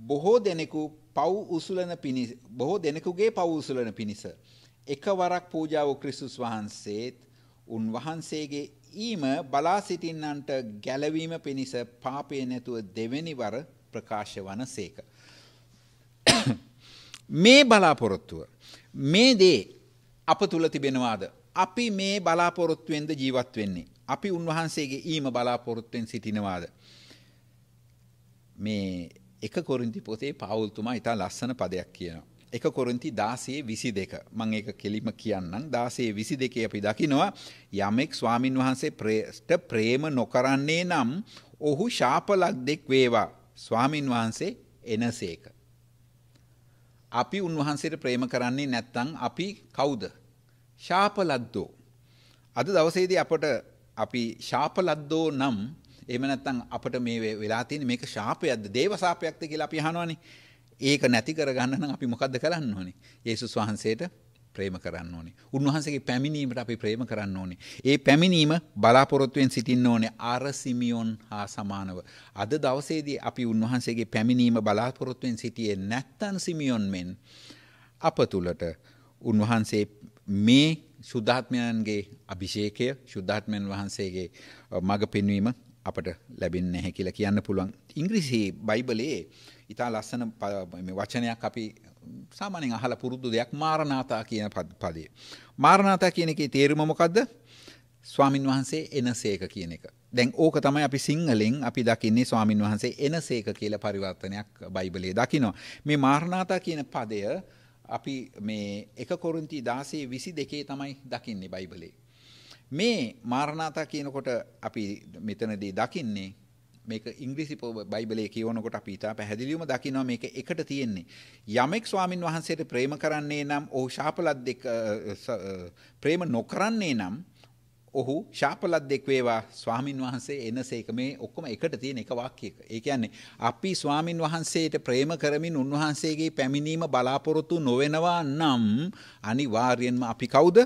බොහෝ දෙනෙකු පව් උසුලන පිණිස බොහෝ දෙනෙකුගේ පව් උසුලන පිණිස. එකවරක් පූජාව ක්‍රිස්තුස් වහන්සේත් උන්වහන්සේගේ ඊම බලා සිටින්නන්ට ගැලවීම පිණිස පාපය නැතුව දෙවැනිවර ප්‍රකාශ වන සේක. මේ බලාපොරොත්තුව මේ දේ අප තුල තිබෙනවාද අපි මේ බලාපොරොත්තුවෙන්ද ජීවත් වෙන්නේ අපි උන්වහන්සේගේ ඊම බලාපොරොත්තුවෙන් සිටිනවාද මේ එක කොරින්ති පොතේ පවුල්තුමා ඉතා ලස්සන පදයක් කියනවා. එක කොරින්ති දාසේ විසි දෙක මං එක කෙලිම කියන්නම් දාසේ විසි දෙකේ අපි දකිනවා යමෙක් ස්වාමින් වහන්සේ ප්‍රේෂ්ට ප්‍රේම නොකරන්නේ නම් ඔහු ශාපලක් දෙෙක් වේවා ස්වාමින් වහන්සේ එනසේක. අපි උන්වහන්සේට ප්‍රේම කරන්නේ නැත්තම් අපි කවුද? ශාපලද්දෝ. අද දවසේදී අපට අපි ශාපලද්දෝ නම් එහෙම නැත්තම් අපට මේ වෙලා තියෙන මේක ශාපයක්ද දේව ශාපයක්ද කියලා අපි අහනවනේ. ඒක නැති කරගන්න නම් අපි මොකද්ද කරන්න ඕනේ? යේසුස් වහන්සේට ප්‍රේම කරන්න ඕනේ. උන්වහන්සේගේ පැමිණීමට අපි ප්‍රේම කරන්න ඕනේ. ඒ පැමිණීම බලාපොරොත්තුවෙන් සිටින්න ඕනේ අර සිමියොන් හා සමානව. අද දවසේදී අපි උන්වහන්සේගේ පැමිණීම බලාපොරොත්තුවෙන් සිටියේ නැත්තන් සිමියොන් මෙන් අප තුලට උන්වහන්සේ මේ සුද්ධාත්මයන්ගේ අභිෂේකය සුද්ධාත්මයන් වහන්සේගේ මඟ පෙන්වීම අපට ලැබෙන්නේ නැහැ කියලා කියන්න පුළුවන්. ඉංග්‍රීසි බයිබලයේ ඉතා ලස්සන වචනයක් අපි සාමානෙන් අහල පුරුදු දෙයක් මාරණාතා කියන පදේ. මාරණාතා කියන එකේ තේරුම මොකක්ද ස්වාමින් වහන්සේ එන සේක කියන එක. දැන් ඕක තමයි අපි සිංහලෙන් අපි දකින්නේ ස්වාමින් වහන්සේ එන සේක කියල පරිවර්තනයක් බයිබලේ දකිනවා. මේ මාරණාතා කියන පදය අපි මේ එක කොරුන්ති දාසේ විසි දෙකේ තමයි දකින්නේ බයිබලේ. මේ මාරණාතා කියනකොට අපි මෙතනදී දකින්නේ මේක ඉංග්‍රීසි බයිබලේ කියවනකොට අපි ඉතා පැහැදිලිවම දකිනවා මේක එකට තියෙන්නේ. යමෙක් ස්වාමින් වහන්සේට ප්‍රේම කරන්නේ නම් ඔහු ශාපලද්දෙක් ප්‍රේම නොකරන්නේ නම් ඔහු ශාපලද්දෙක් වේවා ස්වාමින් වහන්සේ එනසේක මේ ඔක්කොම එකට තියෙන එක වාක්‍යයක. ඒ කියන්නේ අපි ස්වාමින් වහන්සේට ප්‍රේම කරමින් උන්වහන්සේගේ පැමිණීම බලාපොරොත්තු නොවෙනවා නම් අනිවාර්යෙන්ම අපි කවුද?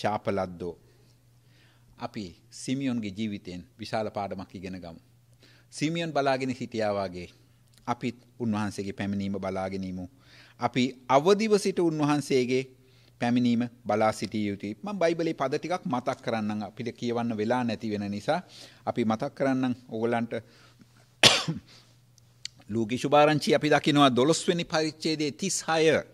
ශාපලද්දෝ. අපි සිමියොන්ගේ ජීවිතයෙන් විශාල පාඩමක් ඉගෙන ගමු. සිමියන් බලාගෙන හිටියා වාගේ අපිත් උන්වහන්සේගේ පැමිණීම බලාගෙනීමු. අපි අවදිව සිට උන්වහන්සේගේ පැමිණීම බලා සිටිය යුතුයි. මම බයිබලේ පද ටිකක් මතක් කරන්නම් අපිට කියවන්න වෙලා නැති වෙන නිසා අපි මතක් කරන්නම් ඕගලන්ට ලූකි සුභාරංචි අපි දකිනවා 12 වෙනි පරිච්ඡේදයේ 36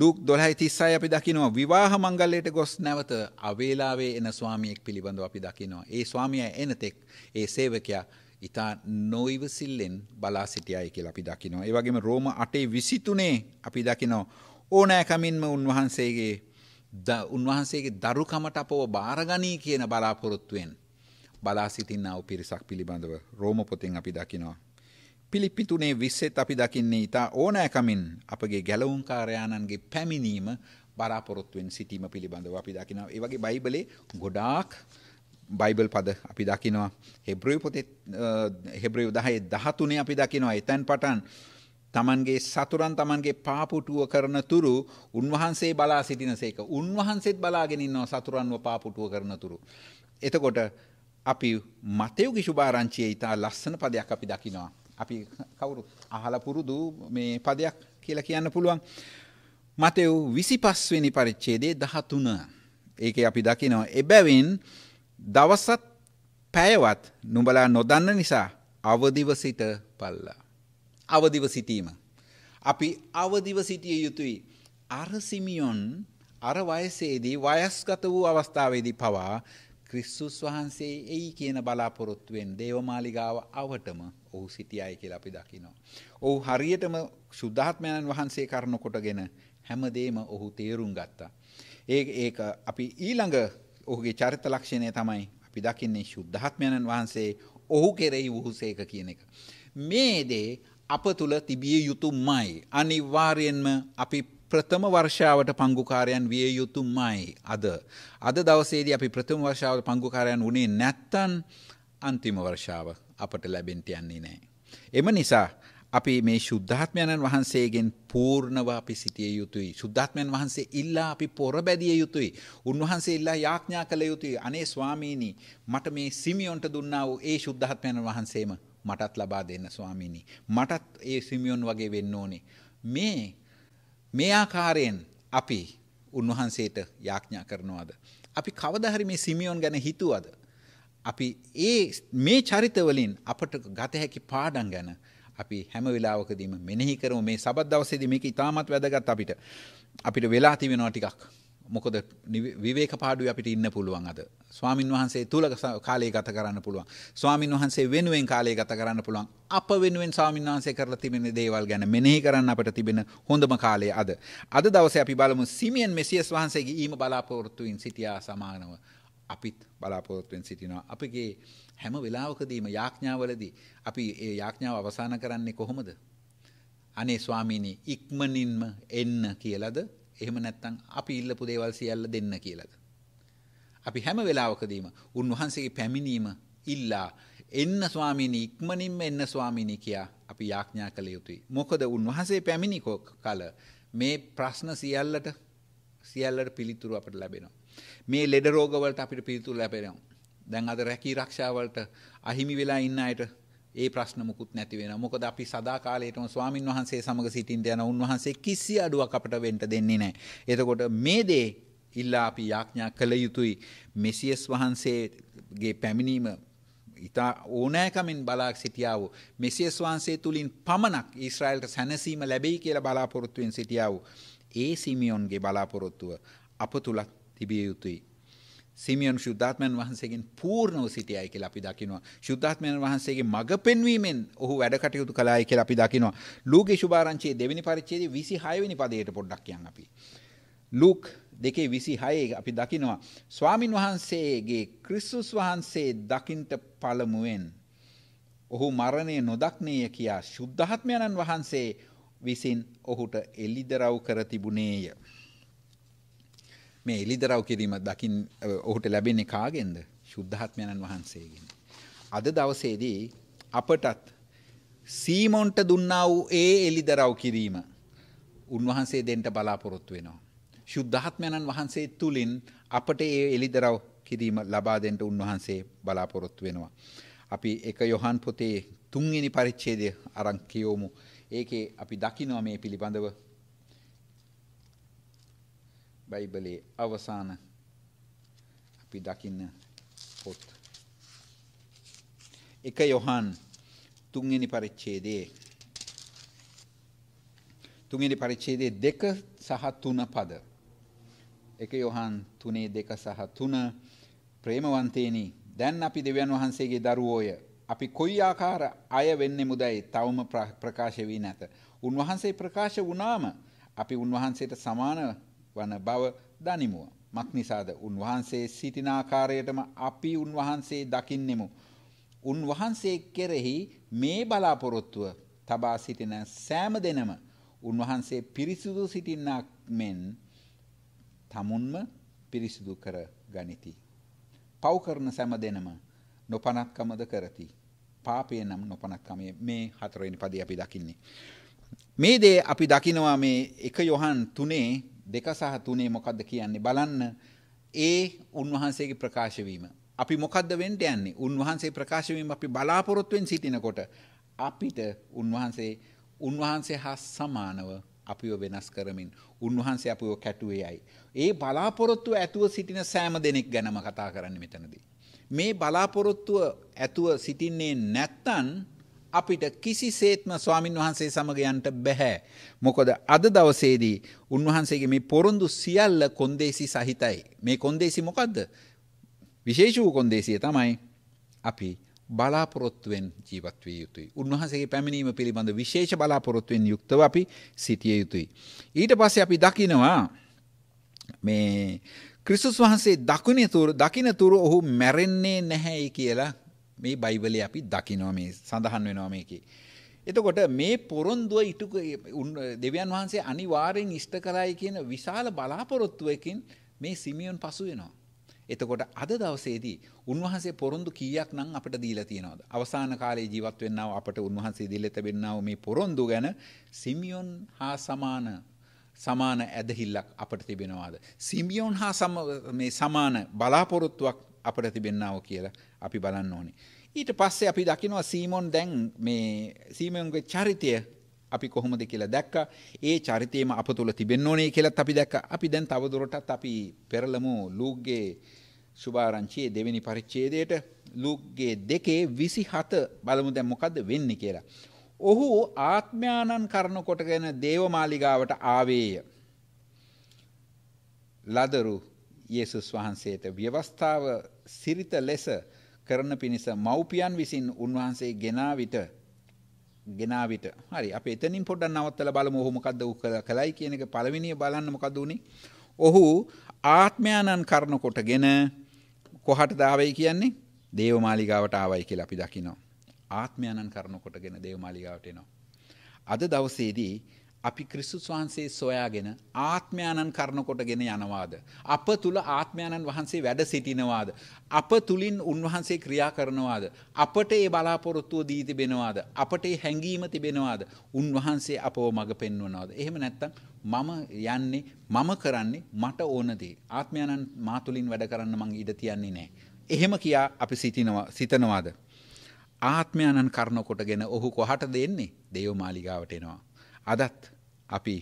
ලූක් 12:36 අපි දකිනවා විවාහ මංගල්‍යයට ගොස් නැවත අවේලාවේ එන ස්වාමියෙක් පිළිබඳව අපි දකිනවා. ඒ ස්වාමියා එනතෙක් ඒ සේවකයා ඉතා නොයිවසිල්ලෙන් බලා සිටියයි කියලා අපි දකිනවා. ඒ වගේම රෝම 8:23 අපි දකිනවා ඕනෑකමින්ම උන්වහන්සේගේ උන්වහන්සේගේ දරුකමට අපව බාරගනී කියන බලාපොරොත්තුවෙන් බලා සිටින්නව පිරිසක් පිළිබඳව රෝම පොතෙන් අපි දකිනවා. පිලිප්පි 3:20 අපි දකින්නේ ඉතා ඕනෑකමින් අපගේ ගැලවුම්කාරයාණන්ගේ පැමිණීම බලාපොරොත්තුවෙන් සිටීම පිළිබඳව අපි දකිනවා. ඒ වගේ බයිබලේ ගොඩාක් බයිබල් පද අපි දකිනවා හෙබ්‍රය පොතෙත් හෙබ්‍රය උදාහයේ දහතුනේ අපි දකිනවා එතැන් පටන් තමන්ගේ සතුරන් තමන්ගේ පාපුටුව කරන තුරු උන්වහන්සේ බලා සිටින සේක උන්වහන්සේත් බලාගෙනන්නවා සතුරන්ව පාපුටුව කරන තුරු. එතකොට අපි මතයවකි ශුභාරංචිය ඉතා ලස්සන පදයක් අපි දකිනවා. අපි කවුරු අහල පුරුදු මේ පදයක් කියලා කියන්න පුළුවන්. මතයව් විසි පස්වෙනි පරිච්චේදේ දහතුන ඒක අපි දකිනවා. එබැවින් දවසත් පැයවත් නුඹලා නොදන්න නිසා අවදිව සිට පල්ලා. අවදිව සිටීම. අපි අවදිව සිටිය යුතුයි. අරසිමියොන් අරවයසේදී වයස්ගත වූ අවස්ථාවේදී පවා ක්‍රිස්සුස් වහන්සේ එයි කියන බලාපොරොත්තුවෙන් දේවමාලිගාව අවටම ඔහු සිටියයි කියලා අපි දකිනවා. ඔහු හරියටම සුද්ධාත්මයණන් වහන්සේ කරනකොටගෙන හැමදේම ඔහු තේරුම් ගත්තා. ඒ ඒක අපි ඊළඟ ඔහුගේ චරිත ලක්ෂණය තමයි අපි දකින්නේ ශුද්ධාත්මයන්න් වහන්සේ ඔහු කෙරෙහි වූසේක කියන එක. මේ දේ අප තුළ තිබිය යුතුමයි. අනිවාර්යෙන්ම අපි ප්‍රථම වර්ෂාවට පංගුකාරයන් විය යුතුමයි අද. අද දවසේදී අපි ප්‍රථම වර්ෂාවට පංගුකාරයන් වුණේ නැත්තන් අන්තිම වර්ෂාව අපට ලැබෙන්ට යන්නේ නෑ. එම නිසා අපි මේ ශුද්ධාත්මයණන් වහන්සේගෙන් පූර්ණව අපි සිටිය යුතුයි. ශුද්ධාත්මයන් වහන්සේ ඉල්ලා අපි පොරබැදිය යුතුයි. උන්වහන්සේ ඉල්ලා යාඥා කළ යුතුයි. අනේ ස්වාමීනි මට මේ සිමියොන්ට දුන්නා වූ ඒ ශුද්ධාත්මයන් වහන්සේම මටත් ලබා දෙන්න ස්වාමීනි. මටත් ඒ සිමියොන් වගේ වෙන්න ඕනේ. මේ මේ ආකාරයෙන් අපි උන්වහන්සේට යාඥා කරනවාද. අපි කවදහරි මේ සිමියොන් ගැන හිතුවද. අපි ඒ මේ චරිතවලින් අපට ගත හැකි පාඩන් ගැන අපි හැම වෙලාවකදීම මෙනෙහි කරමු මේ සබත් දවසේදී මේක ඉතාමත් වැදගත් අපිට. අපිට වෙලා තිබෙනවා ටිකක්. මොකද විවේක පාඩු අපිට ඉන්න පුළුවන් අද. ස්වාමින් වහන්සේ තුළ කාලය ගත කරන්න පුළුවන්. ස්වාමින් වහන්සේ වෙනුවෙන් කාලය ගත කරන්න පුළුවන්. අප වෙනුවෙන් ස්වාමින් වහන්සේ කරලා තිබෙන දේවල් ගැන මෙනෙහි කරන්න අපට තිබෙන හොඳම කාලය අද. අද දවසේ අපි බලමු සිමියන් මෙසියස් වහන්සේගේ ඊම බලාපොරොත්තුයින් සිටියා සමානව අපිත් බලාපොරොත්තුවෙන් සිටිනවා. අපගේ හැම වෙලාවකදීම යාඥාවලදී අපි ඒ යාඥාව අවසන් කරන්නේ කොහොමද? අනේ ස්වාමීනි ඉක්මනින්ම එන්න කියලාද? එහෙම නැත්නම් අපි ඉල්ලපු දේවල් සියල්ල දෙන්න කියලාද? අපි හැම වෙලාවකදීම උන්වහන්සේගේ පැමිණීම ඉල්ලා එන්න ස්වාමීනි ඉක්මනින්ම එන්න ස්වාමීනි කියා අපි යාඥා කළ යුතුයි. මොකද උන්වහන්සේ පැමිණි කල මේ ප්‍රශ්න සියල්ලට සියල්ලට පිළිතුරු අපට ලැබෙනවා. මේ ලෙඩ රෝගවලට අපිට පිළිතුරු ලැබෙනවා. දැන් අද රැකී ආරක්ෂාවලට අහිමි වෙලා ඉන්න අයට ඒ ප්‍රශ්න මුකුත් නැති වෙනවා. මොකද අපි සදා කාලයටම ස්වාමින් වහන්සේ සමග සිටින්න යන උන්වහන්සේ කිසි අඩුවක් අපට වෙන්න දෙන්නේ නැහැ. එතකොට මේ දේ ඉල්ලා අපි යාඥා කළ යුතුයි. මෙසියස් වහන්සේගේ පැමිණීම ඉතා ඕනෑකමින් බලා සිටියාව. මෙසියස් වහන්සේ තුලින් පමණක් ඊශ්‍රායෙල්ට සැනසීම ලැබෙයි කියලා බලාපොරොත්තුවෙන් සිටියාව. ඒ සිමියොන්ගේ බලාපොරොත්තුව අප තුලත් තිබිය යුතුයි. සිමියන් ශුද්ධාත්මයන් වහන්සේගෙන් පූර්ණව සිටියයි කියලා අපි දකිනවා. ශුද්ධාත්මයන් වහන්සේගේ මඟ පෙන්වීමෙන් ඔහු වැඩ කටයුතු කළායි කියලා අපි දකිනවා. ලූකේ සුභාරංචියේ දෙවෙනි පරිච්ඡේදයේ 26 වෙනි පදයට පොඩ්ඩක් කියන්න අපි. ලූක් 2:26 අපි දකිනවා ස්වාමින් වහන්සේගේ ක්‍රිස්තුස් වහන්සේ දකින්ට පළමුවෙන් ඔහු මරණය නොදක්නේය කියා ශුද්ධාත්මයන් වහන්සේ විසින් ඔහුට එලිදරව් කර තිබුණේය. මේ එලිදරව් කිරීම දකින් ඔහුට ලැබෙන්නේ කාගෙන්ද ශුද්ධාත්මයණන් වහන්සේගෙන්. අද දවසේදී අපටත් සීමොන්ට දුන්නා වූ ඒ එලිදරව් කිරීම උන්වහන්සේ දෙන්ට බලාපොරොත්තු වෙනවා. ශුද්ධාත්මයණන් වහන්සේ තුළින් අපට ඒ එලිදරව් කිරීම ලබා දෙන්ට උන්වහන්සේ බලාපොරොත්තු වෙනවා. අපි එක යොහන් පොතේ තුන්වෙනි පරිච්ඡේදය අරන් කියවමු. ඒකේ අපි දකිනවා මේ පිළිබඳව බයිබලයේ අවසාන අපි දකින්න පොත්. එක යොහන් තුන්වෙනි පරිච්ඡේදයේ තුන්වෙනි පරිච්ඡේදයේ දෙක සහ තුන පද. එක යොහන් තුනේ දෙක සහ තුන ප්‍රේමවන්තේනි දැන් අපි දෙවියන් වහන්සේගේ දරුවෝය අපි කොයි ආකාර අය වෙන්නේ මුදයි තවම ප්‍රකාශ වී නැත. උන්වහන්සේ ප්‍රකාශ වුණාම අපි උන්වහන්සේට සමාන වන බව දනිමුව. මක්නිසාද උන්වහන්සේ සිටිනාකාරයටම අපි උන්වහන්සේ දකින්නෙමු. උන්වහන්සේ කෙරෙහි මේ බලාපොරොත්තුව තබා සිටින සෑම දෙනම උන්වහන්සේ පිරිසිදු සිටින්නක් මෙන් තමුන්ම පිරිසිදු කර ගනිති. පව් කරන සෑම දෙනම නොපනත්කමද කරති. පාපය නම් නොපනත්කමේ මේ හතරවෙනි පදේ අපි දකින්නේ. මේ දේ අපි දකිනවා මේ එක යොහන් තුනේ දෙක සහ තුනේ මොකද්ද කියන්නේ බලන්න ඒ උන්වහන්සේගේ ප්‍රකාශ වීම. අපි මොකද්ද වෙන්න යන්නේ? උන්වහන්සේ ප්‍රකාශ වීම අපි බලාපොරොත්තු වෙන් සිටිනකොට අපිට උන්වහන්සේ උන්වහන්සේ හා සමානව අපිව වෙනස් කරමින් උන්වහන්සේ අපිව කැටුවේයයි. ඒ බලාපොරොත්තුව ඇතුව සිටින සෑම දෙනෙක් ගැනම කතා කරන්න මෙතනදී. මේ බලාපොරොත්තුව ඇතුව සිටින්නේ නැත්තන් අපිට කිසිසේත්ම ස්වාමින් වහන්සේ සමගයන්ට බැහැ. මොකොද අද දවසේදී උන්වහන්සේගේ මේ පොරොන්දු සියල්ල කොන්දේසි සහිතයි. මේ කොන්දේසි මොකක්ද. විශේෂ වූ කොන්දේසිය තමයි අපි බලාපොරොත්තුවෙන් ජීවත්වය යුතුයි. උන්වහසේ පැමිණීම පිළිබඳ විශේෂ බලාපොරොත්තුවෙන් යුක්තව අපි සිටිය යුතුයි. ඊට පස්සේ අපි දකිනවා මේ ක්‍රිස්තුස් වහන්සේ දකිනතුරු දකිනතුරු ඔහු මැරෙන්නේ නැහැයි කියලා මේ බයිබලේ අපි දකිනවා මේ සඳහන් වෙනවා මේකේ. එතකොට මේ පොරොන්දුව ඉටු දෙවියන් වහන්සේ අනිවාර්යෙන් ඉෂ්ට කරයි කියන විශාල බලාපොරොත්තුවකින් මේ සිමියොන් පසු වෙනවා. එතකොට අද දවසේදී උන්වහන්සේ පොරොන්දු කීයක් නම් අපට දීලා තියෙනවද? අවසාන කාලේ ජීවත් වෙන්නව අපට උන්වහන්සේ දීලා තිබෙන්නව මේ පොරොන්දු ගැන සිමියොන් හා සමාන සමාන ඇදහිල්ලක් අපට තිබෙනවාද. සිමියොන් හා සමාන බලාපොරොත්තුවක් අපට තිබෙන්නව කියලා අපි බලන්න ඕනේ. ඊට පස්සේ අපි දකිනවා සීමොන් දැන් මේ සීමොන්ගේ චරිතය අපි කොහොමද කියලා දැක්ක ඒ චරිතයම අප තුළ තිබෙන්න ඕනේ කියලත් අපි දැක්ක අපි දැන් තවදුරටත් අපි පෙරලමු ලූක්ගේ සුභාරංචියේ දෙවෙනි පරිච්ඡේදයට ලූක්ගේ දෙකේ 27 බලමු දැන් මොකද්ද වෙන්නේ කියලා. ඔහු ආත්මයානන් කරන කොටගෙන දේවමාලිගාවට ආවේය. ලදරු යේසුස් වහන්සේට ව්‍යවස්ථාව සිරිත ලෙස කරන පිණිස මව්පියන් විසින් උන්වහන්සේ ගෙනා විට ගෙනා විට හරි අපි එතනින් පොඩ්ඩක් නවත්තලා බලමු ඔහු මොකද්ද කළයි කියන එක පළවෙනිය බලන්න මොකද උනේ ඔහු ආත්මයන්න් කරන කොටගෙන කොහටද ආවයි කියන්නේ දේවමාලිගාවට ආවයි කියලා අපි දකිනවා ආත්මයන්න් කරන කොටගෙන දේවමාලිගාවට එනවා අද දවසේදී අපි ක්‍රිස්තුස් වහන්සේ සොයාගෙන ආත්මයානන් කරන කොටගෙන යනවාද. අප තුළ ආත්මයාණන් වහන්සේ වැඩ සිටිනවාද. අප තුළින් උන්වහන්සේ ක්‍රියා කරනවාද. අපට ඒ බලාපොරොත්තුව දී තිබෙනවාද. අපට ඒ හැඟීම තිබෙනවාද. උන්වහන්සේ අපව මඟ පෙන්වනවාද. එහෙම නැත්තම් මම යන්නේ මම කරන්නේ මට ඕනදේ. ආත්මයාණන් මාතුලින් වැඩ කරන්න මං ඉඩ තියන්නේ නෑ. එහෙම කියා අපි සිටිනවා සිතනවාද. ආත්මයාණන් කරනකොටගෙන ඔහු කොහට දෙන්නේ දේව මාලිගාවට එනවා. අදත් අපි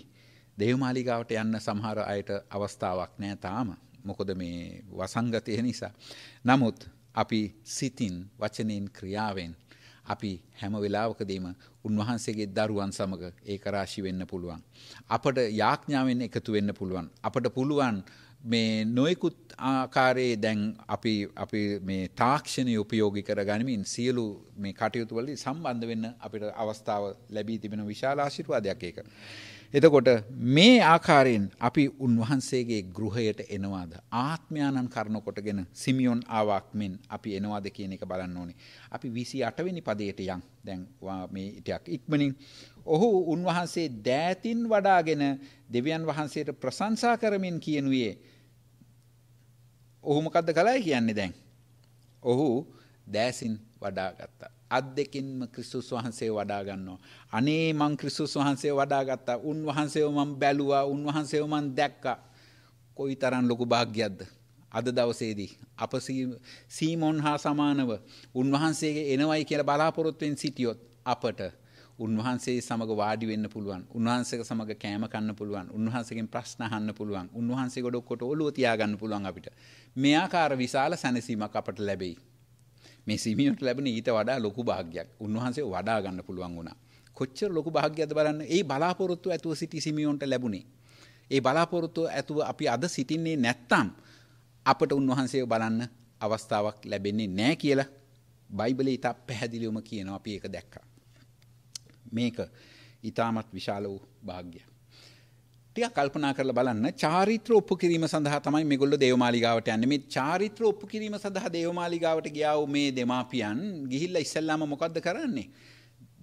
දේවමාලිගාවට යන්න සමහර අයට අවස්ථාවක් නෑ තාම මොකොද මේ වසංගතය නිසා. නමුත් අපි සිතින් වචනයෙන් ක්‍රියාවෙන් අපි හැම වෙලාවකදීම උන්වහන්සේගේ දරුවන් සමඟ ඒ කරාශි වෙන්න පුළුවන්. අපට යාඥාවෙන් එකතු වෙන්න පුළුවන්. අපට පුළුවන් මේ නොයෙකුත් ආකාරයේ දැන් අපි අපි මේ තාක්ෂණය උපයෝගි කර ගනිමින් සියලු මේ කටයුතුවලදී සම්බන්ධ වෙන්න අපිට අවස්ථාව ලැබී තිබෙන විශාල ආශිර්වාදයක් ඒක. එතකොට මේ ආකාරයෙන් අපි උන්වහන්සේගේ ගෘහයට එනවාද ආත්මයානන් කරන කොටගෙන සිමියොන් ආවක් මෙන් අපි එනවාද කියන එක බලන්න ඕනේ. අපි 28 වෙනි පදයට යන් දැන් මේ ඊටයක් ඉක්මනින් ඔහු උන්වහන්සේ දෑතින් වඩාගෙන දෙවියන් වහන්සේට ප්‍රශංසා කරමින් කියනුයේ ඔහු මොකද්ද කළයි කියන්නේ දැන් ඔහු දෑසින් වඩාගත්තා අත් දෙකින්ම ක්‍රිස්තුස් වහන්සේ වඩා ගන්නවා අනේ මං ක්‍රිස්තුස් වහන්සේ වඩාගත්තා උන්වහන්සේව මං බැලුවා උන්වහන්සේව මං දැක්කා කොයිතරම් ලොකු භාග්‍යයක්ද අද දවසේදී අප සීමොන් හා සමානව උන්වහන්සේගේ එනවයි කියලා බලාපොරොත්තුෙන් සිටියොත් අපට උන්වහන්සේ සමග වාඩි වෙන්න පුළුවන්. උන්වහන්සේක සමග කෑම කන්න පුළුවන්. උන්වහන්සේගෙන් ප්‍රශ්න අහන්න පුළුවන්. උන්වහන්සේ ගොඩක් කොට ඔළුව තියාගන්න පුළුවන් අපිට. මේ ආකාර විශාල සැනසීමක් අපට ලැබෙයි. මේ සීමියට ලැබෙන ඊට වඩා ලොකු භාග්යක්. උන්වහන්සේ වඩා ගන්න පුළුවන් වුණා. කොච්චර ලොකු භාග්‍යයක්ද බලන්න. ඒ බලාපොරොත්තු ඇතුව සිටි සීමියොන්ට ලැබුණේ. ඒ බලාපොරොත්තු ඇතුව අපි අද සිටින්නේ නැත්තම් අපට උන්වහන්සේව බලන්න අවස්ථාවක් ලැබෙන්නේ නැහැ කියලා බයිබලයේ ඉතා පැහැදිලිවම කියනවා අපි ඒක දැක්කා. මේක ඉතාමත් විශාල වූ භාග්‍ය. ටික කල්පනා කරලා බලන්න චාරිත්‍ර ඔප්පු කිරීම සඳහා තමයි මේගොල්ලෝ දේවමාලිගාවට යන්නේ. මේ චාරිත්‍ර ඔප්පු කිරීම සඳහා දේවමාලිගාවට ගියා වූ මේ දෙමාපියන් ගිහිල්ලා ඉස්සල්ලාම මොකද්ද කරන්නේ?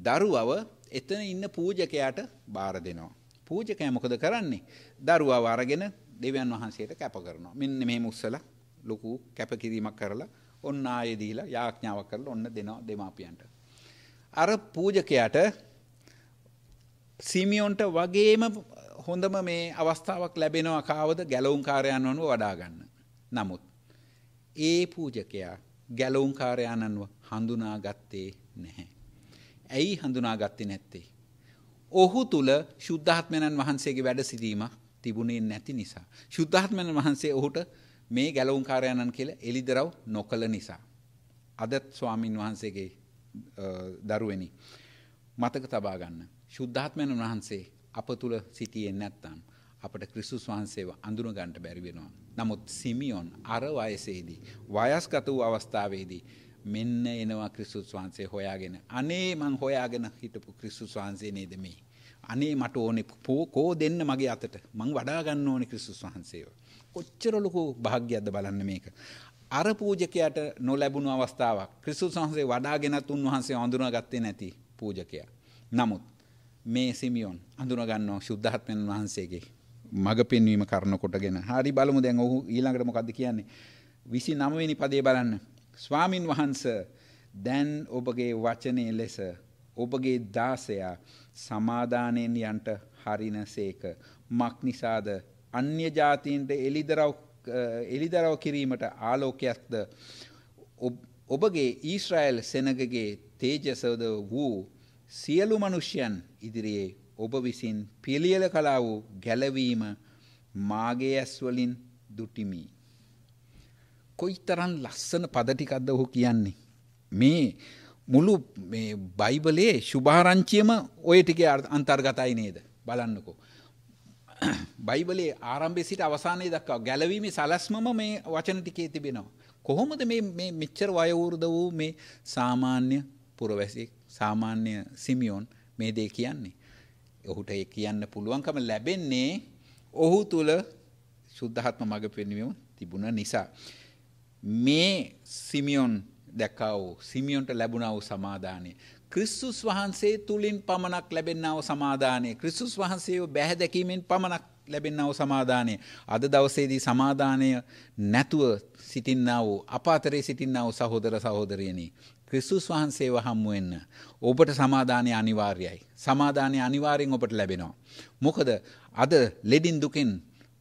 දරුවව එතන ඉන්න පූජකයාට බාර දෙනවා. පූජකයා මොකද කරන්නේ? දරුවව අරගෙන දෙවියන් වහන්සේට කැප කරනවා. මෙන්න මෙහෙම උස්සලා ලොකු කැපකිරීමක් කරලා ඔන්න ආයෙ දීලා යාඥාවක් කරලා ඔන්න දෙනවා දෙමාපියන්ට. අර පූජකයාට සීමියොන්ට වගේම හොඳම මේ අවස්ථාවක් ලැබෙනවා කාවද ගැලවුම්කාරයන් වනුව වඩාගන්න. නමුත් ඒ පූජකයා ගැලවුම්කාරයන්න්ව හඳුනාගත්තේ නැහැ. ඇයි හඳුනාගත්තේ නැත්තේ. ඔහු තුළ ශුද්ධාත්මයණන් වහන්සේගේ වැඩ සිදීමක් තිබුණේ නැති නිසා. ශුද්ධාත්මයණන් වහන්සේ ඔහුට මේ ගැලවුම්කාරයන්න් කියල එලිදරව් නොකළ නිසා. අදත් ස්වාමීන් වහන්සේගේ දරුවනි මතක තබාගන්න. ශුද්ධාත්මයන් වහන්සේ අප තුළ සිටියේ නැත්නම් අපට ක්‍රිස්තුස් වහන්සේව අඳුන ගන්නට බැරි වෙනවා. නමුත් සිමියොන් අර වයසේදී වයස්ගත වූ අවස්ථාවේදී මෙන්න එනවා ක්‍රිස්තුස් වහන්සේ හොයාගෙන අනේ මං හොයාගෙන හිටපු ක්‍රිස්තුස් වහන්සේ නේද මේ. අනේ මට ඕනේ කෝ දෙන්න මගේ අතට මං වඩා ගන්න ඕනේ ක්‍රිස්තුස් වහන්සේව. කොච්චර ලොකු භාග්‍යයක්ද බලන්න මේක. අර පූජකයාට නොලැබුණු අවස්ථාවක් ක්‍රිස්තුස් වහන්සේ වඩාගෙනත් උන්වහන්සේ අඳුනගත්තේ නැති පූජකයා. නමුත් මේ සිමියොන් අඳුන ගන්නවා ශුද්ධාත්මයන් වහන්සේගේ මඟ පෙන්වීම කරන කොටගෙන. හරි බලමු දැන් ඔහු ඊළඟට මොකද්ද කියන්නේ? 29 වෙනි පදේ බලන්න. ස්වාමින් වහන්සේ දැන් ඔබගේ වචනේ ලෙස ඔබගේ දාසයා සමාදානයෙන් යන්ට හරිනසේක. මක් නිසාද අන්‍ය ජාතීන්ට එලිදරව් එලිදරව් කිරීමට ආලෝකයක්ද ඔබගේ ඊශ්‍රායල් සෙනගගේ තේජසද වූ සියලු මනුෂ්‍යයන් ඉදිරියේ ඔබ විසින් පිළියෙල කලා වූ ගැලවීම මාගේ ඇස්වලින් දුටිමි. කොයිතරම් ලස්සන පද ටිකක්ද ඔහු කියන්නේ. මේ මුළු මේ බයිබලයේ සුභාරංචියම ඔය ටිකේ අන්තර්ගතයි නේද? බලන්නකෝ. බයිබලයේ ආරම්භයේ සිට අවසානයේ දක්වා ගැලවීමේ සලස්මම මේ වචන ටිකේ තිබෙනවා. කොහොමද මේ මේ මෙච්චර වයවෘද වූ මේ සාමාන්‍ය පුරවැසියෙක් සාමාන්‍ය සිමියොන් මේ දේ කියන්නේ. ඔහුට ඒ කියන්න පුළුවන්කම ලැබෙන්නේ ඔහු තුල සුද්ධාත්ම මඟ පෙන්වීම තිබුණ නිසා. මේ සිමියොන් දැක්කා වූ සිමියොන්ට ලැබුණා වූ සමාදානය ක්‍රිස්තුස් වහන්සේ තුලින් පමණක් ලැබෙන්නව සමාදානය ක්‍රිස්තුස් වහන්සේව බැහැ දැකීමෙන් පමණක් ලැබෙන්නව සමාදානය අද දවසේදී සමාදානය නැතුව සිටින්නා වූ අපාතරේ සිටින්නා වූ සහෝදර සහෝදරියනි ක්‍රිස්තුස් වහන්සේව හම්බ වෙන්න. ඔබට සමාදානය අනිවාර්යයි. සමාදානය අනිවාර්යෙන් ඔබට ලැබෙනවා. මොකද අද ලෙඩින් දුකින්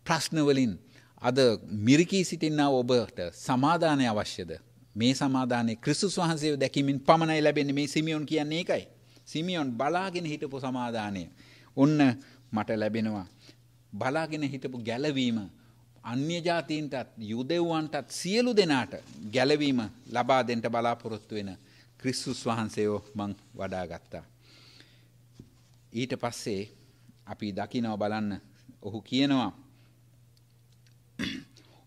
ප්‍රශ්න වලින් අද මිරිකී සිටින්නා ඔබට සමාදානය අවශ්‍යද? මේ සමාදානයේ ක්‍රිස්තුස් වහන්සේව දැකීමෙන් පමණයි ලැබෙන්නේ මේ සිමියොන් කියන්නේ ඒකයි. සිමියොන් බලාගෙන හිටපු සමාදානය. ඔන්න මට ලැබෙනවා. බලාගෙන හිටපු ගැළවීම අන්‍ය ජාතීන්ටත් යුදෙව්වන්ටත් සියලු දෙනාට ගැලවීම ලබා දෙන්ට බලාපොරොත්තු වෙන ක්‍රිස්සුස් වහන්සේෝ මං වඩාගත්තා. ඊට පස්සේ අපි දකිනව බලන්න ඔහු කියනවා.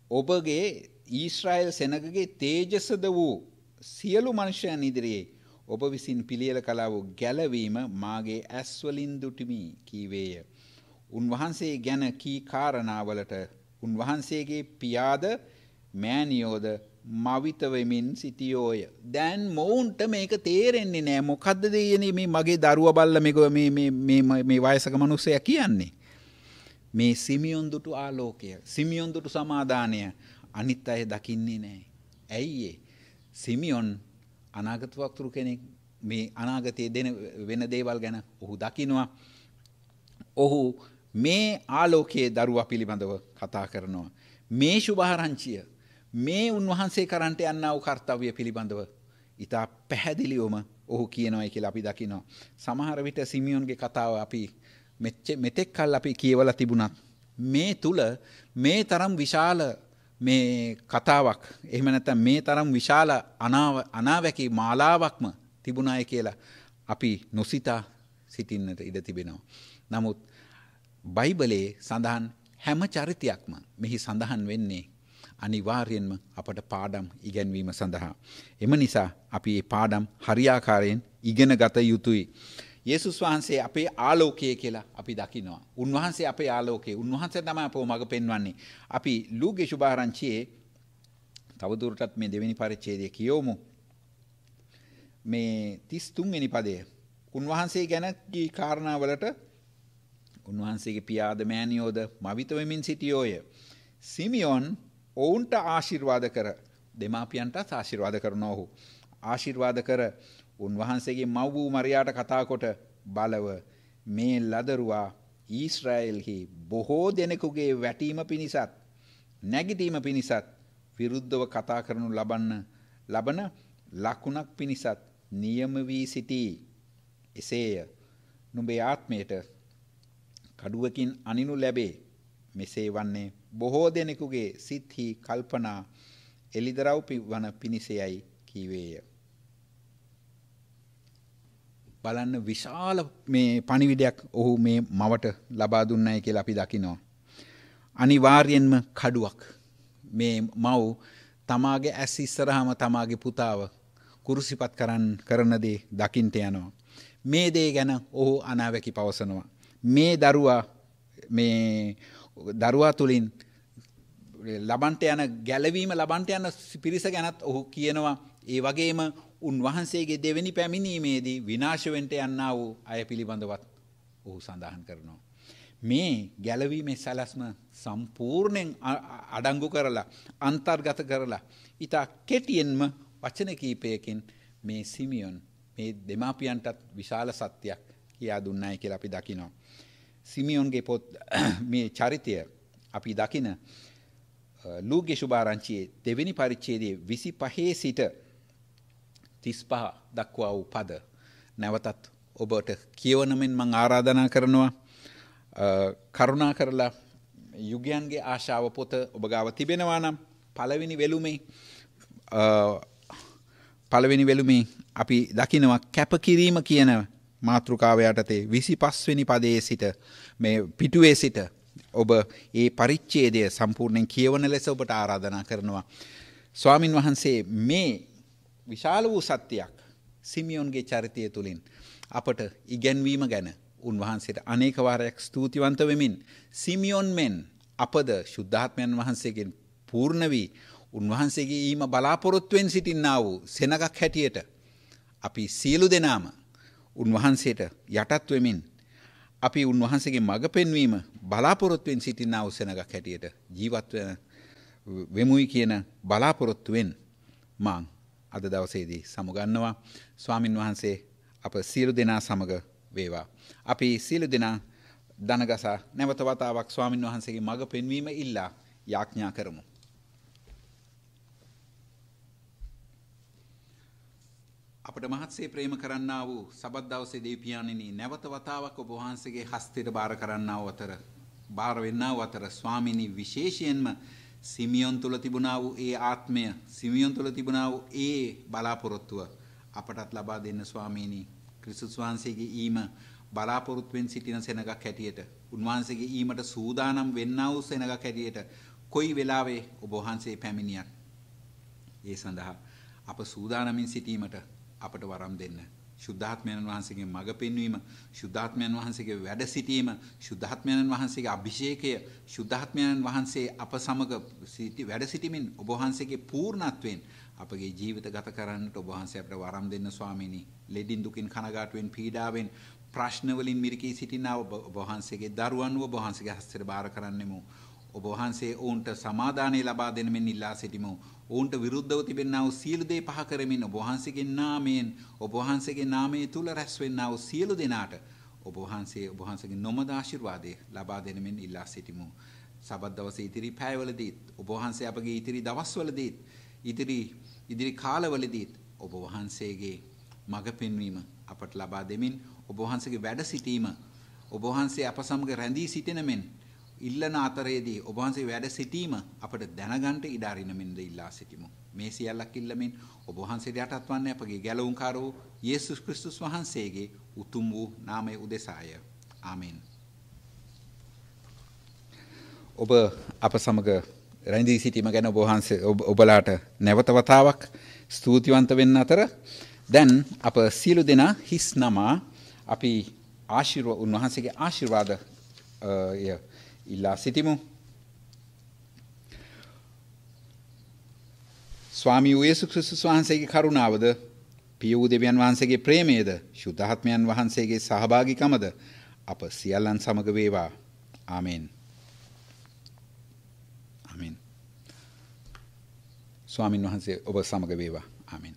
ඔබගේ ඊශ්‍රයිල් සෙනගගේ තේජසද වූ සියලු මනුෂ්‍යයන් ඉදිරියේ ඔබ විසින් පිළියල කලා වූ ගැලවීම මාගේ ඇස්වලින් දුටිමි කීවේය. උන්වහන්සේ ගැන කී කාරණාවලට උන්වහන්සේගේ පියාද මෑනියෝද මවිත වෙමින් සිටියෝය. දැන් මොවුන්ට මේක තේරෙන්නේ නෑ මොකද්ද දෙයනේ මේ මගේ දරුවා බල්ල මේක මේ මේ මේ වයසක මනුස්සයා කියන්නේ. මේ සිමියොන් දුටු ආලෝකය, සිමියොන් දුටු සමාදානය අනිත් අය දකින්නේ නෑ. ඇයි සිමියොන් අනාගත වක්තුරු කෙනෙක් මේ අනාගතයේ දෙන වෙන දේවල් ගැන ඔහු දකිනවා. ඔහු මේ ආලෝකයේ දරුවා පිළිබඳව කතා කරනවා. මේ සුභාරංචිය මේ උන්වහන්සේ කරන්ට යන්නා වූ කාර්යය පිළිබඳව ඊට පැහැදිලිවම ඔහු කියනවායි කියලා අපි දකිනවා. සමහර විට සිමියොන්ගේ කතාව අපි මෙතෙක් කල් අපි කියවලා තිබුණත් මේ තුල මේ තරම් විශාල මේ කතාවක් එහෙම නැත්නම් මේ තරම් විශාල අනාවැකි මාලාවක්ම තිබුණාය කියලා අපි නොසිතා සිටින්නට ඉඩ තිබෙනවා. නමුත් බයිබලයේ සඳහන් හැම චරිතයක්ම මෙහි සඳහන් වෙන්නේ අනිවාර්යෙන්ම අපට පාඩම් ඉගැන්වීම සඳහා. එම නිසා අපි මේ පාඩම් හරියාකාරයෙන් ඉගෙන ගත යුතුයි. යේසුස් වහන්සේ අපේ ආලෝකය කියලා අපි දකිනවා. උන්වහන්සේ අපේ ආලෝකය. උන්වහන්සේ තමයි අපව මඟ පෙන්වන්නේ. අපි ලූගේ සුභාරංචියේ තවදුරටත් මේ දෙවෙනි පරිච්ඡේදය කියවමු. මේ 33 වෙනි පදය. උන්වහන්සේ ගැන කී කාරණාවලට උන්වහන්සේගේ පියාද මෑණියෝද මවිත වෙමින් සිටියෝය. සිමියොන් ඔවුන්ට ආශිර්වාද කර දෙමාපියන්ටත් ආශිර්වාද කරන ඔහු. ආශිර්වාද කර උන්වහන්සේගේ මව් වූ මරියාට කතාකොට බලව මේ ලදරුවා ඊශ්‍රායෙල්හි බොහෝ දෙනෙකුගේ වැටීම පිණිසත් නැගිටීම පිණිසත් විරුද්ධව කතා කරනු ලබන්න ලබන ලකුණක් පිණිසත් නියම වී සිටී. එසේය නුඹේ ආත්මයට කඩුවකින් අනිනු ලැබේ මෙසේ වන්නේ බොහෝ දෙනෙකුගේ සිත්හි කල්පනා එලිදරව් වන පිණිසයයි කීවේය. බලන්න විශාල මේ පණිවිඩයක් ඔහු මේ මවට ලබා දුන්නයි කියලා අපි දකිනවා. අනිවාර්යෙන්ම කඩුවක් මේ මව් තමාගේ ඇස් ඉස්සරහම තමාගේ පුතාව කුරුසිපත් කරන්න කරන දේ දකින්ට යනවා. මේ දේ ගැන ඔහු අනාවැකි පවසනවා. මේ දරුවා මේ දරුවා තුළින් ලබන්ට යන ගැලවීම ලබන්ට යන පිරිස ගැනත් ඔහු කියනවා ඒ වගේම උන්වහන්සේගේ දෙවැනි පැමිණීමේදී විනාශවෙන්ට යන්නා වූ අය පිළිබඳවත් ඔහු සඳහන් කරනවා. මේ ගැලවීමේ සැලැස්ම සම්පූර්ණයෙන් අඩංගු කරලා අන්තර්ගත කරලා ඉතා කෙටියෙන්ම වචන කීපයකින් මේ සිමියොන් මේ දෙමාපියන්ටත් විශාල සත්‍යයක් කියා දුන්නයි කියලා අපි දකිනවා. සිමියොන්ගේ පොත් මේ චරිතය අපි දකින ලූගේ ශුභාරංචියයේ දෙවෙනි පරිච්ඡේදයේ 25 සිට 35 දක්වා වූ පද නැවතත් ඔබට කියවනමින් මම ආරාධනා කරනවා කරුණා කරලා යුගයන්ගේ ආශාව පොත ඔබ ගාව තිබෙනවා නම් පළවෙනි වෙලුමේ පළවෙනි වෙලුමේ අපි දකිනවා කැපකිරීම කියනවා මාතෘකාව යටතේ 25 වෙනි පදයේ සිට මේ පිටුවේ සිට ඔබ ඒ පරිච්ඡේදය සම්පූර්ණයෙන් කියවන ලෙස ඔබට ආරාධනා කරනවා. ස්වාමින් වහන්සේ මේ විශාල වූ සත්‍යයක් සිමියොන්ගේ චරිතය තුළින් අපට ඉගැන්වීම ගැන උන්වහන්සේට අනේක වාරයක් ස්තුතිවන්ත වෙමින් සිමියොන් මෙන් අපද සුද්ධාත්මයන් වහන්සේගෙන් පූර්ණ වී උන්වහන්සේගේ ඊම බලාපොරොත්තුවෙන් සිටින්නා වූ සෙනගක් හැටියට අපි සියලු දෙනාම උන්වහන්සේට යටත් වෙමින් අපි උන්වහන්සේගේ මඟ පෙන්වීම බලාපොරොත්තුවෙන් සිටිනා උසනගක් හැටියට ජීවත්වන වෙමුයි කියන බලාපොරොත්තුවෙන් මං අද දවසේදී සමුගන්නවා ස්වාමින් වහන්සේ අප සියලු දෙනා සමග වේවා. අපි සියලු දෙනා දනගසා නැවත වතාවක් ස්වාමින් වහන්සේගේ මඟ පෙන්වීම ඉල්ලා යාඥා කරමු. අපට මහත්සේ ප්‍රේම කරන්නා වූ සබත් දවසේ දෙවිපියාණෙනි නැවත වතාවක් ඔබ වහන්සේගේ හස්තයට බාර කරන්නා වූ අතර බාර වෙන්නා වූ අතර ස්වාමිනි විශේෂයෙන්ම සිමියොන් තුල තිබුණා වූ ඒ ආත්මය සිමියොන් තුල තිබුණා වූ ඒ බලාපොරොත්තුව අපටත් ලබා දෙන්න ස්වාමීනි ක්‍රිස්තුස් වහන්සේගේ ඊම බලාපොරොත්තුෙන් සිටින සෙනගක් හැටියට උන්වහන්සේගේ ඊමට සූදානම් වෙන්නා වූ සෙනගක් හැටියට කොයි වෙලාවේ ඔබ වහන්සේ පැමිණියත් ඒ සඳහා අප සූදානමින් සිටීමට අපට වරම් දෙන්න. ශුද්ධාත්මයන් වහන්සේගේ මඟ පෙන්වීම ශුද්ධාත්මයන් වහන්සේගේ වැඩ සිටීම ශුද්ධාත්මයන් වහන්සේගේ අභිෂේකය ශුද්ධාත්මයන් වහන්සේ අප සමග වැඩ සිටීමෙන් ඔබ වහන්සේගේ පූර්ණත්වයෙන් අපගේ ජීවිත ගත කරන්නට ඔබ වහන්සේ අපට වරම් දෙන්න ස්වාමීනි ලෙඩින් දුකින් කනගාටුවෙන් පීඩාවෙන් ප්‍රශ්න වලින් මිරිකී සිටිනා ඔබ වහන්සේගේ දරුවන් ඔබ වහන්සේගේ හස්තයට බාර කරන්නෙමු ඔබ වහන්සේ ඔවුන්ට සමාදානය ලබා දෙන මෙන් ඉල්ලා සිටිමු. ඔවුන්ට විරුද්ධව තිබෙනා වූ සියලු දේ පහ කරමින් ඔබ වහන්සේගේ නාමයෙන් ඔබ වහන්සේගේ නාමය තුල රැස් වෙනා වූ සියලු දෙනාට ඔබ වහන්සේ ඔබ වහන්සේගේ නොමද ආශිර්වාදය ලබා දෙන මෙන් ඉල්ලා සිටිමු. සබත් දවසේ ඉතිරි පැයවලදීත් ඔබ වහන්සේ අපගේ ඉතිරි දවස්වලදීත් ඉතිරි ඉදිරි කාලවලදීත් ඔබ වහන්සේගේ මඟ පෙන්වීම අපට ලබා දෙමින් ඔබ වහන්සේගේ වැඩ සිටීම ඔබ වහන්සේ අප සමග රැඳී සිටින මෙන් ඉල්ලන අතරේදී ඔබ වහන්සේ වැඩ සිටීම අපට දැනගන්න ඉඩ අරින මෙන්ද ඉල්ලා සිටිමු. මේ සියල්ලක් ඉල්ලමින් ඔබ වහන්සේට යටත් වන්නේ අපගේ ගැලවුම්කාරෝ යේසුස් ක්‍රිස්තුස් වහන්සේගේ උතුම් වූ නාමය උදෙසාය. ආමෙන්. ඔබ අප සමග රැඳී සිටීම ගැන ඔබ වහන්සේ ඔබලාට නැවත වතාවක් ස්තුතිවන්ත වෙන්න අතර දැන් අප සියලු දෙනා හිස් නමා අපි ආශිර්වාද උන්වහන්සේගේ ආශිර්වාද ය ඉල්ලා සිටිමු. ස්වාමී වූ යේසුස් ක්‍රිස්තුස් වහන්සේගේ කරුණාවද, පිය වූ දෙවියන් වහන්සේගේ ප්‍රේමයද, ශුද්ධාත්මයන් වහන්සේගේ සහභාගීකමද අප සියල්ලන් සමග වේවා. ආමෙන්. ආමෙන්. ස්වාමින් වහන්සේ ඔබ සමග වේවා. ආමෙන්.